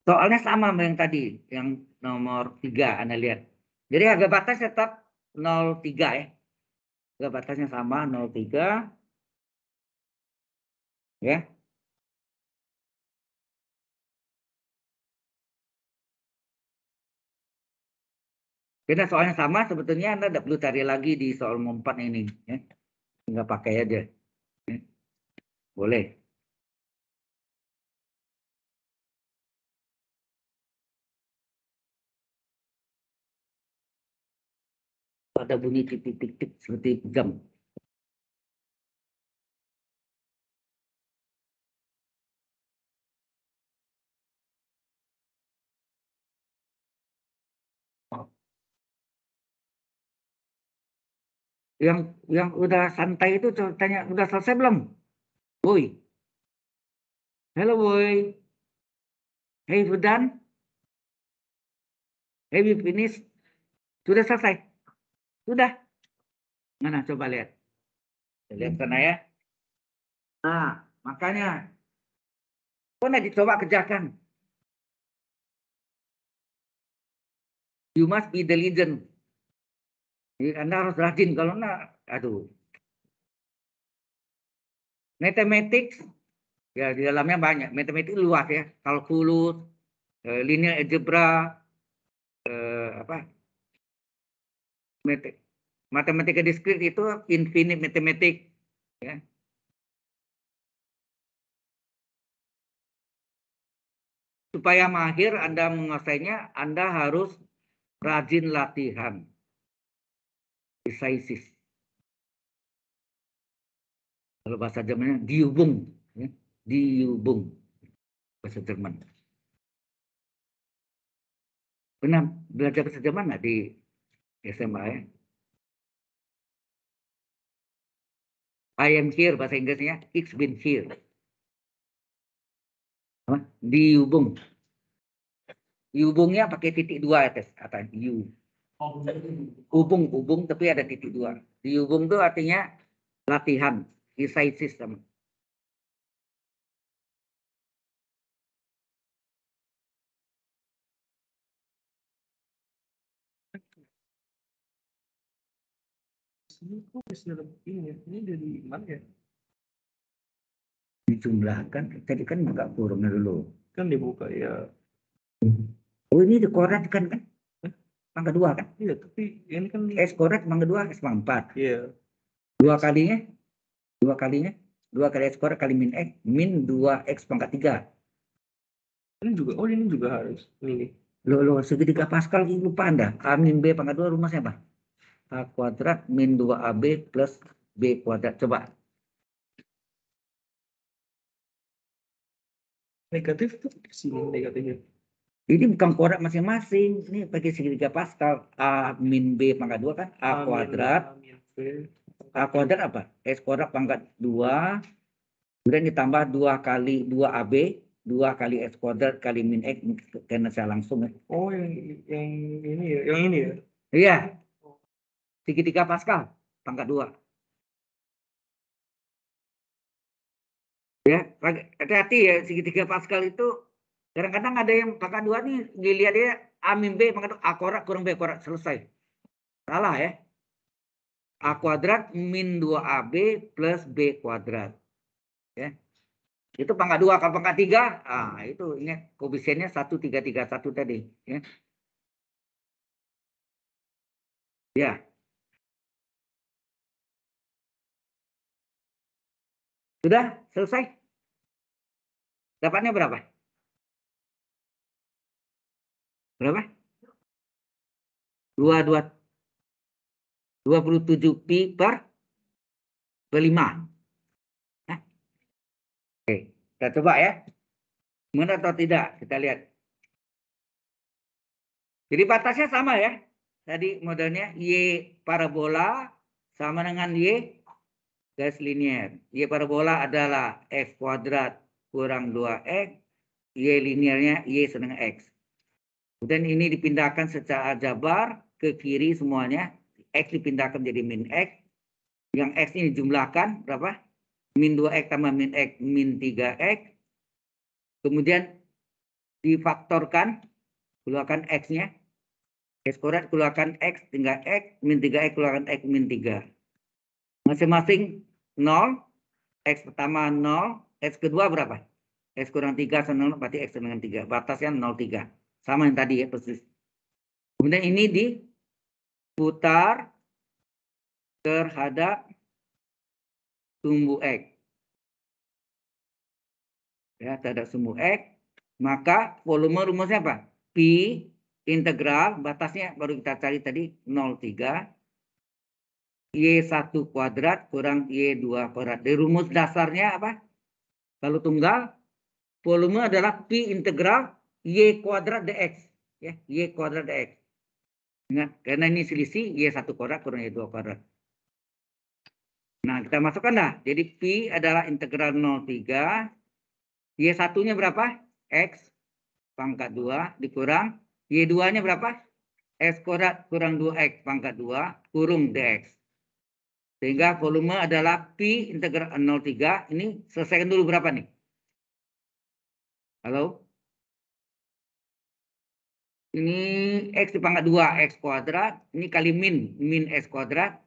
Soalnya sama sama yang tadi, yang nomor tiga Anda lihat. Jadi harga batas tetap 0,3 ya. Harga batasnya sama 0,3. Ya. Karena soalnya sama, sebetulnya Anda tidak perlu cari lagi di soal 4 ini. Ya. Tinggal pakai aja. Ya. Boleh. pada bunyi titik-titik seperti jam. Yang yang udah santai itu tanya udah selesai belum? Boy. Hello boy. Hey done hey you finished? Sudah selesai. Sudah. Mana coba lihat. Lihat sana ya. Nah, makanya pernah dicoba kerjakan. You must be diligent. Jadi Anda harus rajin kalau enggak, aduh. Mathematics ya di dalamnya banyak. Matematik luas ya, kalkulus, eh, linear algebra, eh, apa matematika diskrit itu infinite matematik ya supaya mahir Anda menguasainya Anda harus rajin latihan decisive kalau bahasa Jermannya diubung ya. diubung bahasa Jerman pernah belajar bahasa Jerman nggak di SMA ya. I am here bahasa Inggrisnya it's been here. Apa? Dihubung. Hubungnya pakai titik dua atas kata you. Hubung, hubung tapi ada titik dua. Di Dihubung itu artinya latihan, exercise system. ini kok bisa ini ini dari mana? ya dijumlahkan tadi kan buka kurungnya dulu kan dibuka ya oh ini dikorat kan kan mangga dua kan iya tapi ini kan es korat mangga dua es mangga empat iya dua kalinya dua kalinya dua kali es korat kali min x eh, min dua x pangkat tiga ini juga oh ini juga harus ini lo lo segitiga pascal lupa anda a min b pangkat dua rumah siapa A kuadrat min 2AB plus B kuadrat. Coba. Negatif itu sini negatifnya. Ini bukan kuadrat masing-masing. Ini bagi segitiga Pascal. A min B pangkat 2 kan? A, kuadrat. A, A kuadrat apa? S kuadrat pangkat 2. Kemudian ditambah 2 kali 2AB. 2 kali S kuadrat kali min X. Karena saya langsung. Ya. Oh yang, yang ini ya? Yang ini ya? Iya tiga tiga Pascal pangkat dua Ya, hati-hati ya segitiga Pascal itu kadang-kadang ada yang pangkat dua nih dilihat dia A min B pangkat A korak kurang B korak selesai. Salah ya. A kuadrat min 2AB plus B kuadrat. Ya. Itu pangkat dua kalau pangkat tiga Ah, itu ingat koefisiennya satu tiga tiga satu tadi, ya. Ya, Sudah selesai? Dapatnya berapa? Berapa? 22 27 pi per 25. Oke, kita coba ya. Benar atau tidak? Kita lihat. Jadi batasnya sama ya. Tadi modelnya Y parabola sama dengan Y Gas linier. Y iya, parabola adalah F kuadrat kurang 2X. Y liniernya Y sama dengan X. Kemudian ini dipindahkan secara jabar ke kiri semuanya. X dipindahkan jadi min X. Yang X ini jumlahkan berapa? Min 2X tambah min X, min 3X. Kemudian difaktorkan, keluarkan X-nya. X kuadrat keluarkan X, tinggal X, min 3X keluarkan X, min 3. Masing-masing 0, X pertama 0, X kedua berapa? X kurang 3, sama 0, berarti X dengan 3. Batasnya 0, 3. Sama yang tadi ya, persis. Kemudian ini diputar terhadap sumbu X. Ya, terhadap sumbu X. Maka volume rumusnya apa? Pi integral, batasnya baru kita cari tadi 0 3. Y1 kuadrat kurang Y2 kuadrat. Di rumus dasarnya apa? Kalau tunggal, volume adalah P integral Y kuadrat dx. Ya, Y kuadrat dx. Ingat, karena ini selisih Y1 kuadrat kurang Y2 kuadrat. Nah, kita masukkan dah. Jadi P adalah integral 03. Y1-nya berapa? X pangkat 2 dikurang. Y2-nya berapa? S kuadrat kurang 2X pangkat 2 kurung DX. Sehingga volume adalah P integral 03. Ini selesaikan dulu berapa nih? Halo? Ini X pangkat 2, X kuadrat. Ini kali min, min X kuadrat.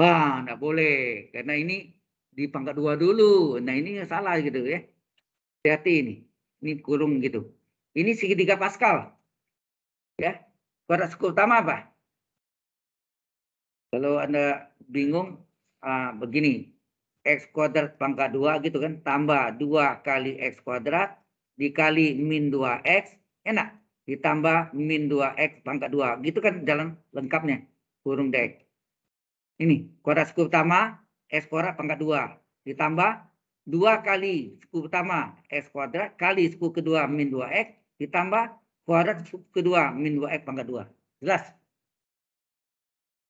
Wah, nggak boleh. Karena ini di pangkat 2 dulu. Nah, ini salah gitu ya. Hati-hati ini. Ini kurung gitu. Ini segitiga Pascal. Ya. Kuadrat utama apa? Kalau Anda bingung, uh, begini. X kuadrat pangkat 2 gitu kan. Tambah 2 kali X kuadrat dikali min 2X. Enak. Ditambah min 2X pangkat 2. Gitu kan jalan lengkapnya. Kurung dek. Ini kuadrat suku pertama X kuadrat pangkat 2. Ditambah 2 kali suku pertama X kuadrat kali suku kedua min 2X. Ditambah kuadrat suku kedua min 2X pangkat 2. Jelas?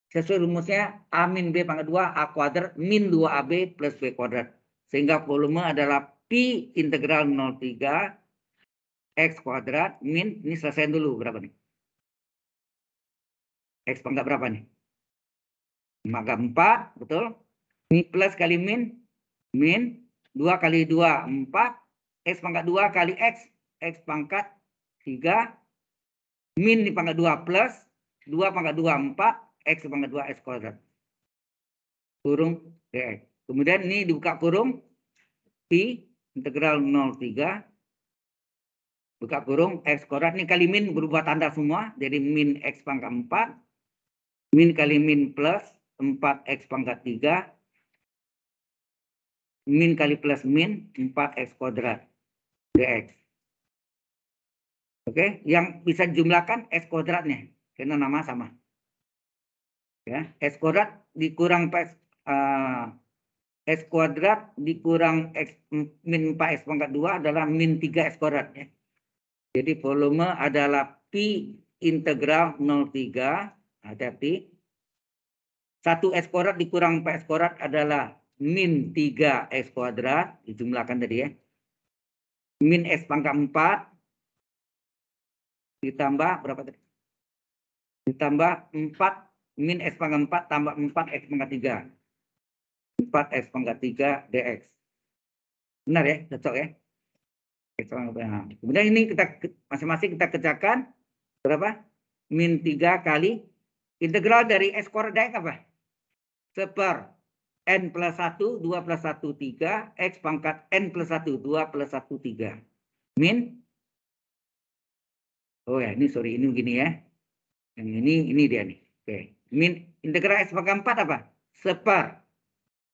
sesuai rumusnya A min B pangkat 2 A kuadrat min 2AB plus B kuadrat. Sehingga volume adalah Pi integral 03 X kuadrat min, ini selesai dulu berapa nih? X pangkat berapa nih? Maka 4, betul. Ini plus kali min, min 2 kali 2, 4. X pangkat 2 kali X, X pangkat 3. Min di pangkat 2 plus, 2 pangkat 2, 4 X pangkat 2 X kuadrat. Kurung DX. Kemudian ini dibuka kurung Pi integral 03 buka kurung X kuadrat ini kali min berubah tanda semua jadi min X pangkat 4 min kali min plus 4X pangkat 3 min kali plus min 4X kuadrat DX. Oke, yang bisa jumlahkan X kuadratnya karena nama sama ya s kuadrat dikurang p uh, eh, s kuadrat dikurang x min 4 s pangkat 2 adalah min 3 s kuadrat ya. Jadi volume adalah pi integral 03 hati-hati 1 s kuadrat dikurang p s kuadrat adalah min 3 s kuadrat dijumlahkan tadi ya. Min s pangkat 4 ditambah berapa tadi? Ditambah 4 min X pangkat 4 tambah 4 X pangkat 3. 4 X pangkat 3 DX. Benar ya? Cocok ya? Nah, kemudian ini kita masing-masing kita kerjakan. Berapa? Min 3 kali. Integral dari S kuadrat DX apa? Seper N plus 1, 2 plus 1, 3. X pangkat N plus 1, 2 plus 1, 3. Min. Oh ya, ini sorry, ini begini ya. Yang ini, ini dia nih. Oke. Okay. Min, integral X pangkat 4 apa? Seper.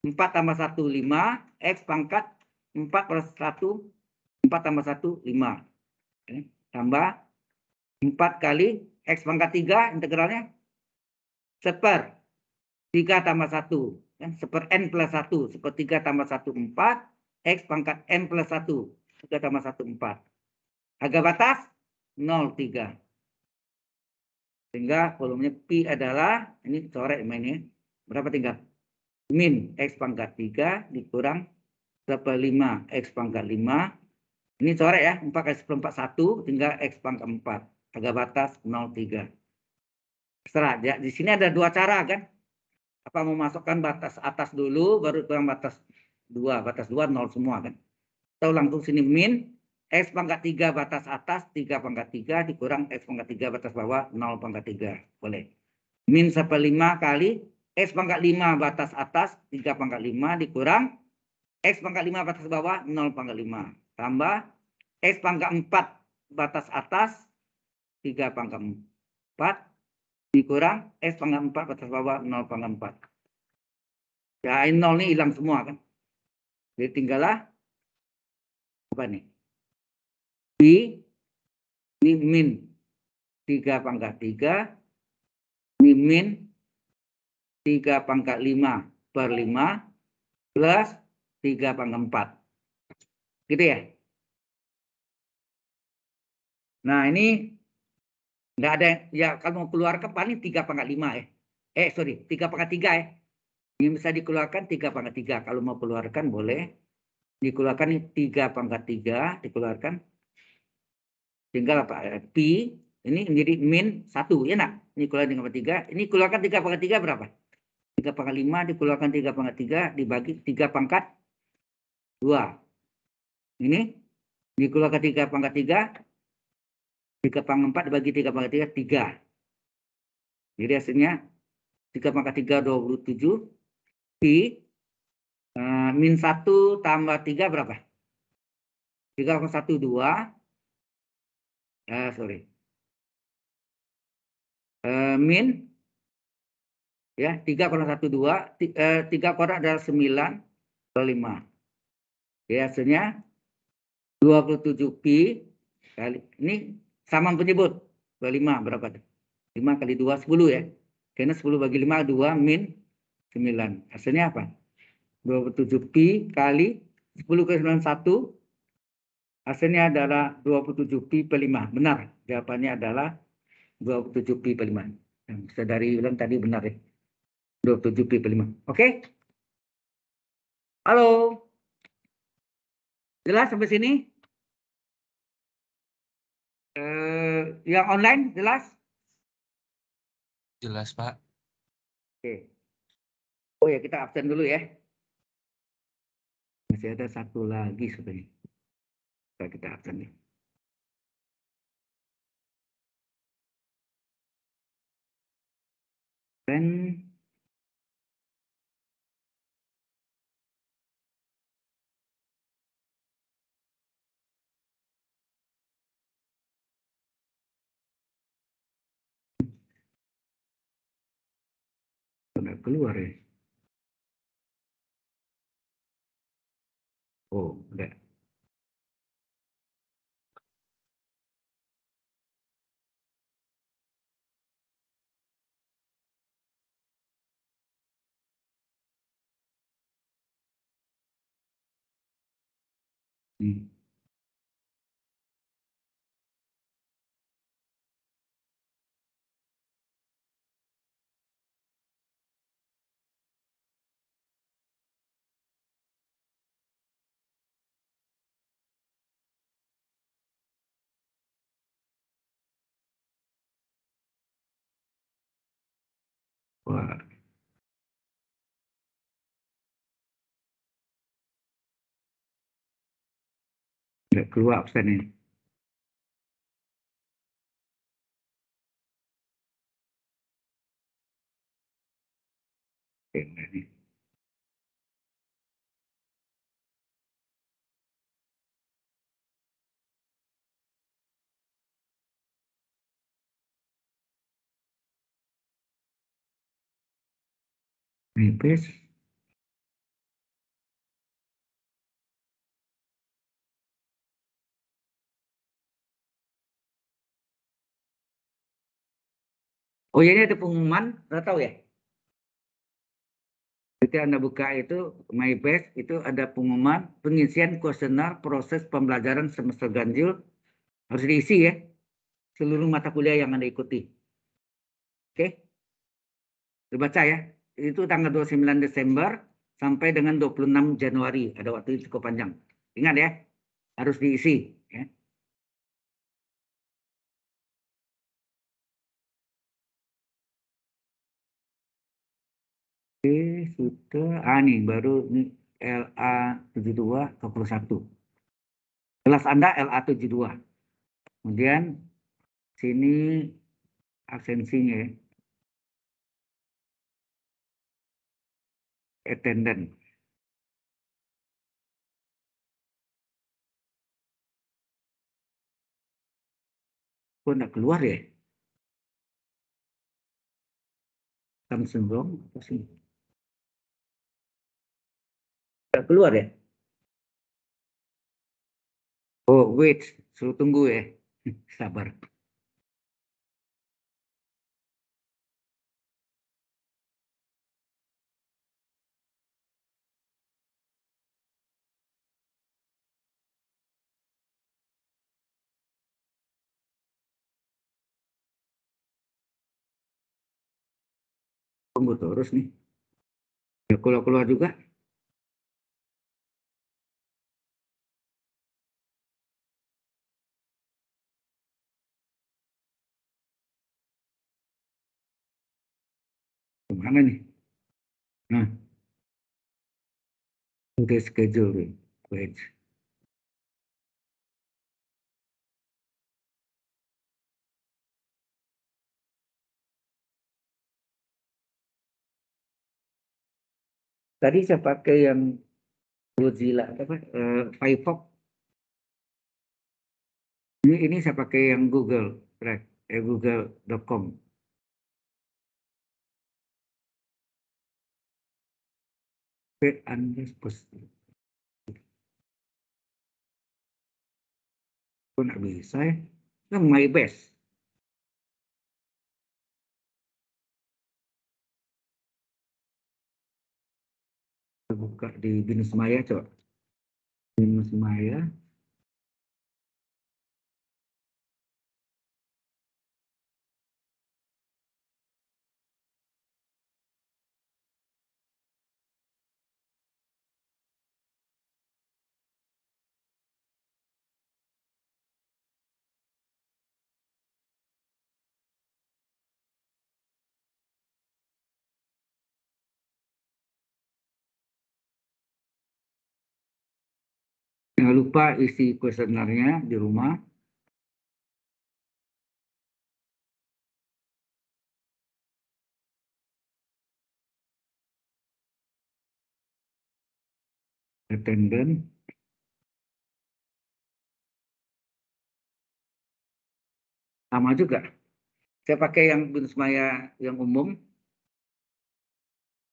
4 tambah 1, 5. X pangkat 4 per 1. 4 tambah 1, 5. Okay. Tambah 4 kali X pangkat 3 integralnya. Seper. 3 tambah 1. Kan? Seper N plus 1. Seper 3 tambah 1, 4. X pangkat N plus 1. 3 tambah 1, 4. Agak batas 0,3. Sehingga volumenya P adalah, ini sore mainnya, berapa tinggal Min X pangkat 3 dikurang 5 X pangkat 5. Ini sore ya, 4 kali 4 1 tinggal X pangkat 4. Agak batas 0,3. setelah ya. di sini ada dua cara kan. Apa memasukkan batas atas dulu, baru kurang batas 2. Batas 2 0 semua kan. Atau langsung sini min, X pangkat 3 batas atas 3 pangkat 3 dikurang X pangkat 3 batas bawah 0 pangkat 3. Boleh. Min 5 kali X pangkat 5 batas atas 3 pangkat 5 dikurang X pangkat 5 batas bawah 0 pangkat 5. Tambah X pangkat 4 batas atas 3 pangkat 4 dikurang X pangkat 4 batas bawah 0 pangkat 4. Ya, 0 ini hilang semua kan. Jadi tinggallah apa nih? b ini min. Tiga pangkat tiga. Ini min. Tiga pangkat lima per lima. Plus tiga pangkat empat. Gitu ya. Nah ini nggak ada ya kalau mau keluarkan paling tiga pangkat lima ya. Eh sorry tiga pangkat tiga ya. Ini bisa dikeluarkan tiga pangkat tiga kalau mau keluarkan boleh dikeluarkan tiga pangkat tiga dikeluarkan tinggal apa eh, pi ini menjadi min satu ya nak ini keluar dengan tiga ini keluarkan tiga pangkat tiga berapa tiga pangkat lima dikeluarkan tiga pangkat tiga dibagi tiga pangkat dua ini dikeluarkan tiga pangkat tiga tiga pangkat empat dibagi tiga pangkat tiga tiga jadi hasilnya tiga pangkat tiga dua puluh tujuh pi eh, min satu tambah tiga berapa tiga pangkat satu dua Ah, sorry uh, min ya 3 kurang 1, 2. 3 kurang adalah 9 per 5 ya hasilnya 27 pi kali ini sama penyebut 25 berapa 5 kali 2 10 ya karena 10 bagi 5 2 min 9 hasilnya apa 27 pi kali 10 ke 91 Hasilnya adalah 27 pi per 5. Benar, jawabannya adalah 27 pi per 5. Yang saudari bilang tadi benar ya. 27 pi per 5. Oke? Okay? Halo? Jelas sampai sini? Uh, yang online jelas? Jelas, Pak. Oke. Okay. Oh ya, kita absen dulu ya. Masih ada satu lagi sebenarnya. Like that, ya. then. Then nggak keluar ya. Oh, enggak. Mm. But இந்த true ஆப்ஷனில் Amen. Repeat. Oh iya, ini ada pengumuman, udah tahu ya? Jadi Anda buka itu My Best itu ada pengumuman pengisian kuesioner proses pembelajaran semester ganjil harus diisi ya seluruh mata kuliah yang Anda ikuti. Oke. Dibaca ya. Itu tanggal 29 Desember sampai dengan 26 Januari. Ada waktu yang cukup panjang. Ingat ya, harus diisi. Oke, sudah. Ah, nih, baru ini LA72 21 1. Jelas Anda LA72. Kemudian sini absensinya attendant. Kok enggak keluar ya? Samsung sendong apa sih? Gak keluar ya? Oh, wait. Suruh tunggu ya. Hm, sabar. Tunggu terus nih. Ya, kalau keluar juga. mana nih? Nah, untuk schedule nih, Tadi saya pakai yang Mozilla, apa, uh, Firefox. Ini, ini saya pakai yang Google right eh, Google.com. P Andres positif. Kok nggak bisa ya? Itu my best. Kita buka di binus maya coba. Binus maya. jangan lupa isi kuesionernya di rumah. Attendant. Sama juga. Saya pakai yang maya yang umum.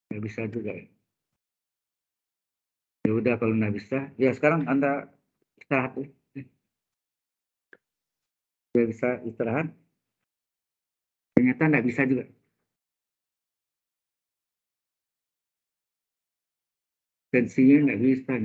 Ya bisa juga ya. Ya udah kalau nggak bisa, ya sekarang Anda istirahat. Sudah ya. bisa istirahat. Ternyata nggak bisa juga. Tensinya nggak bisa.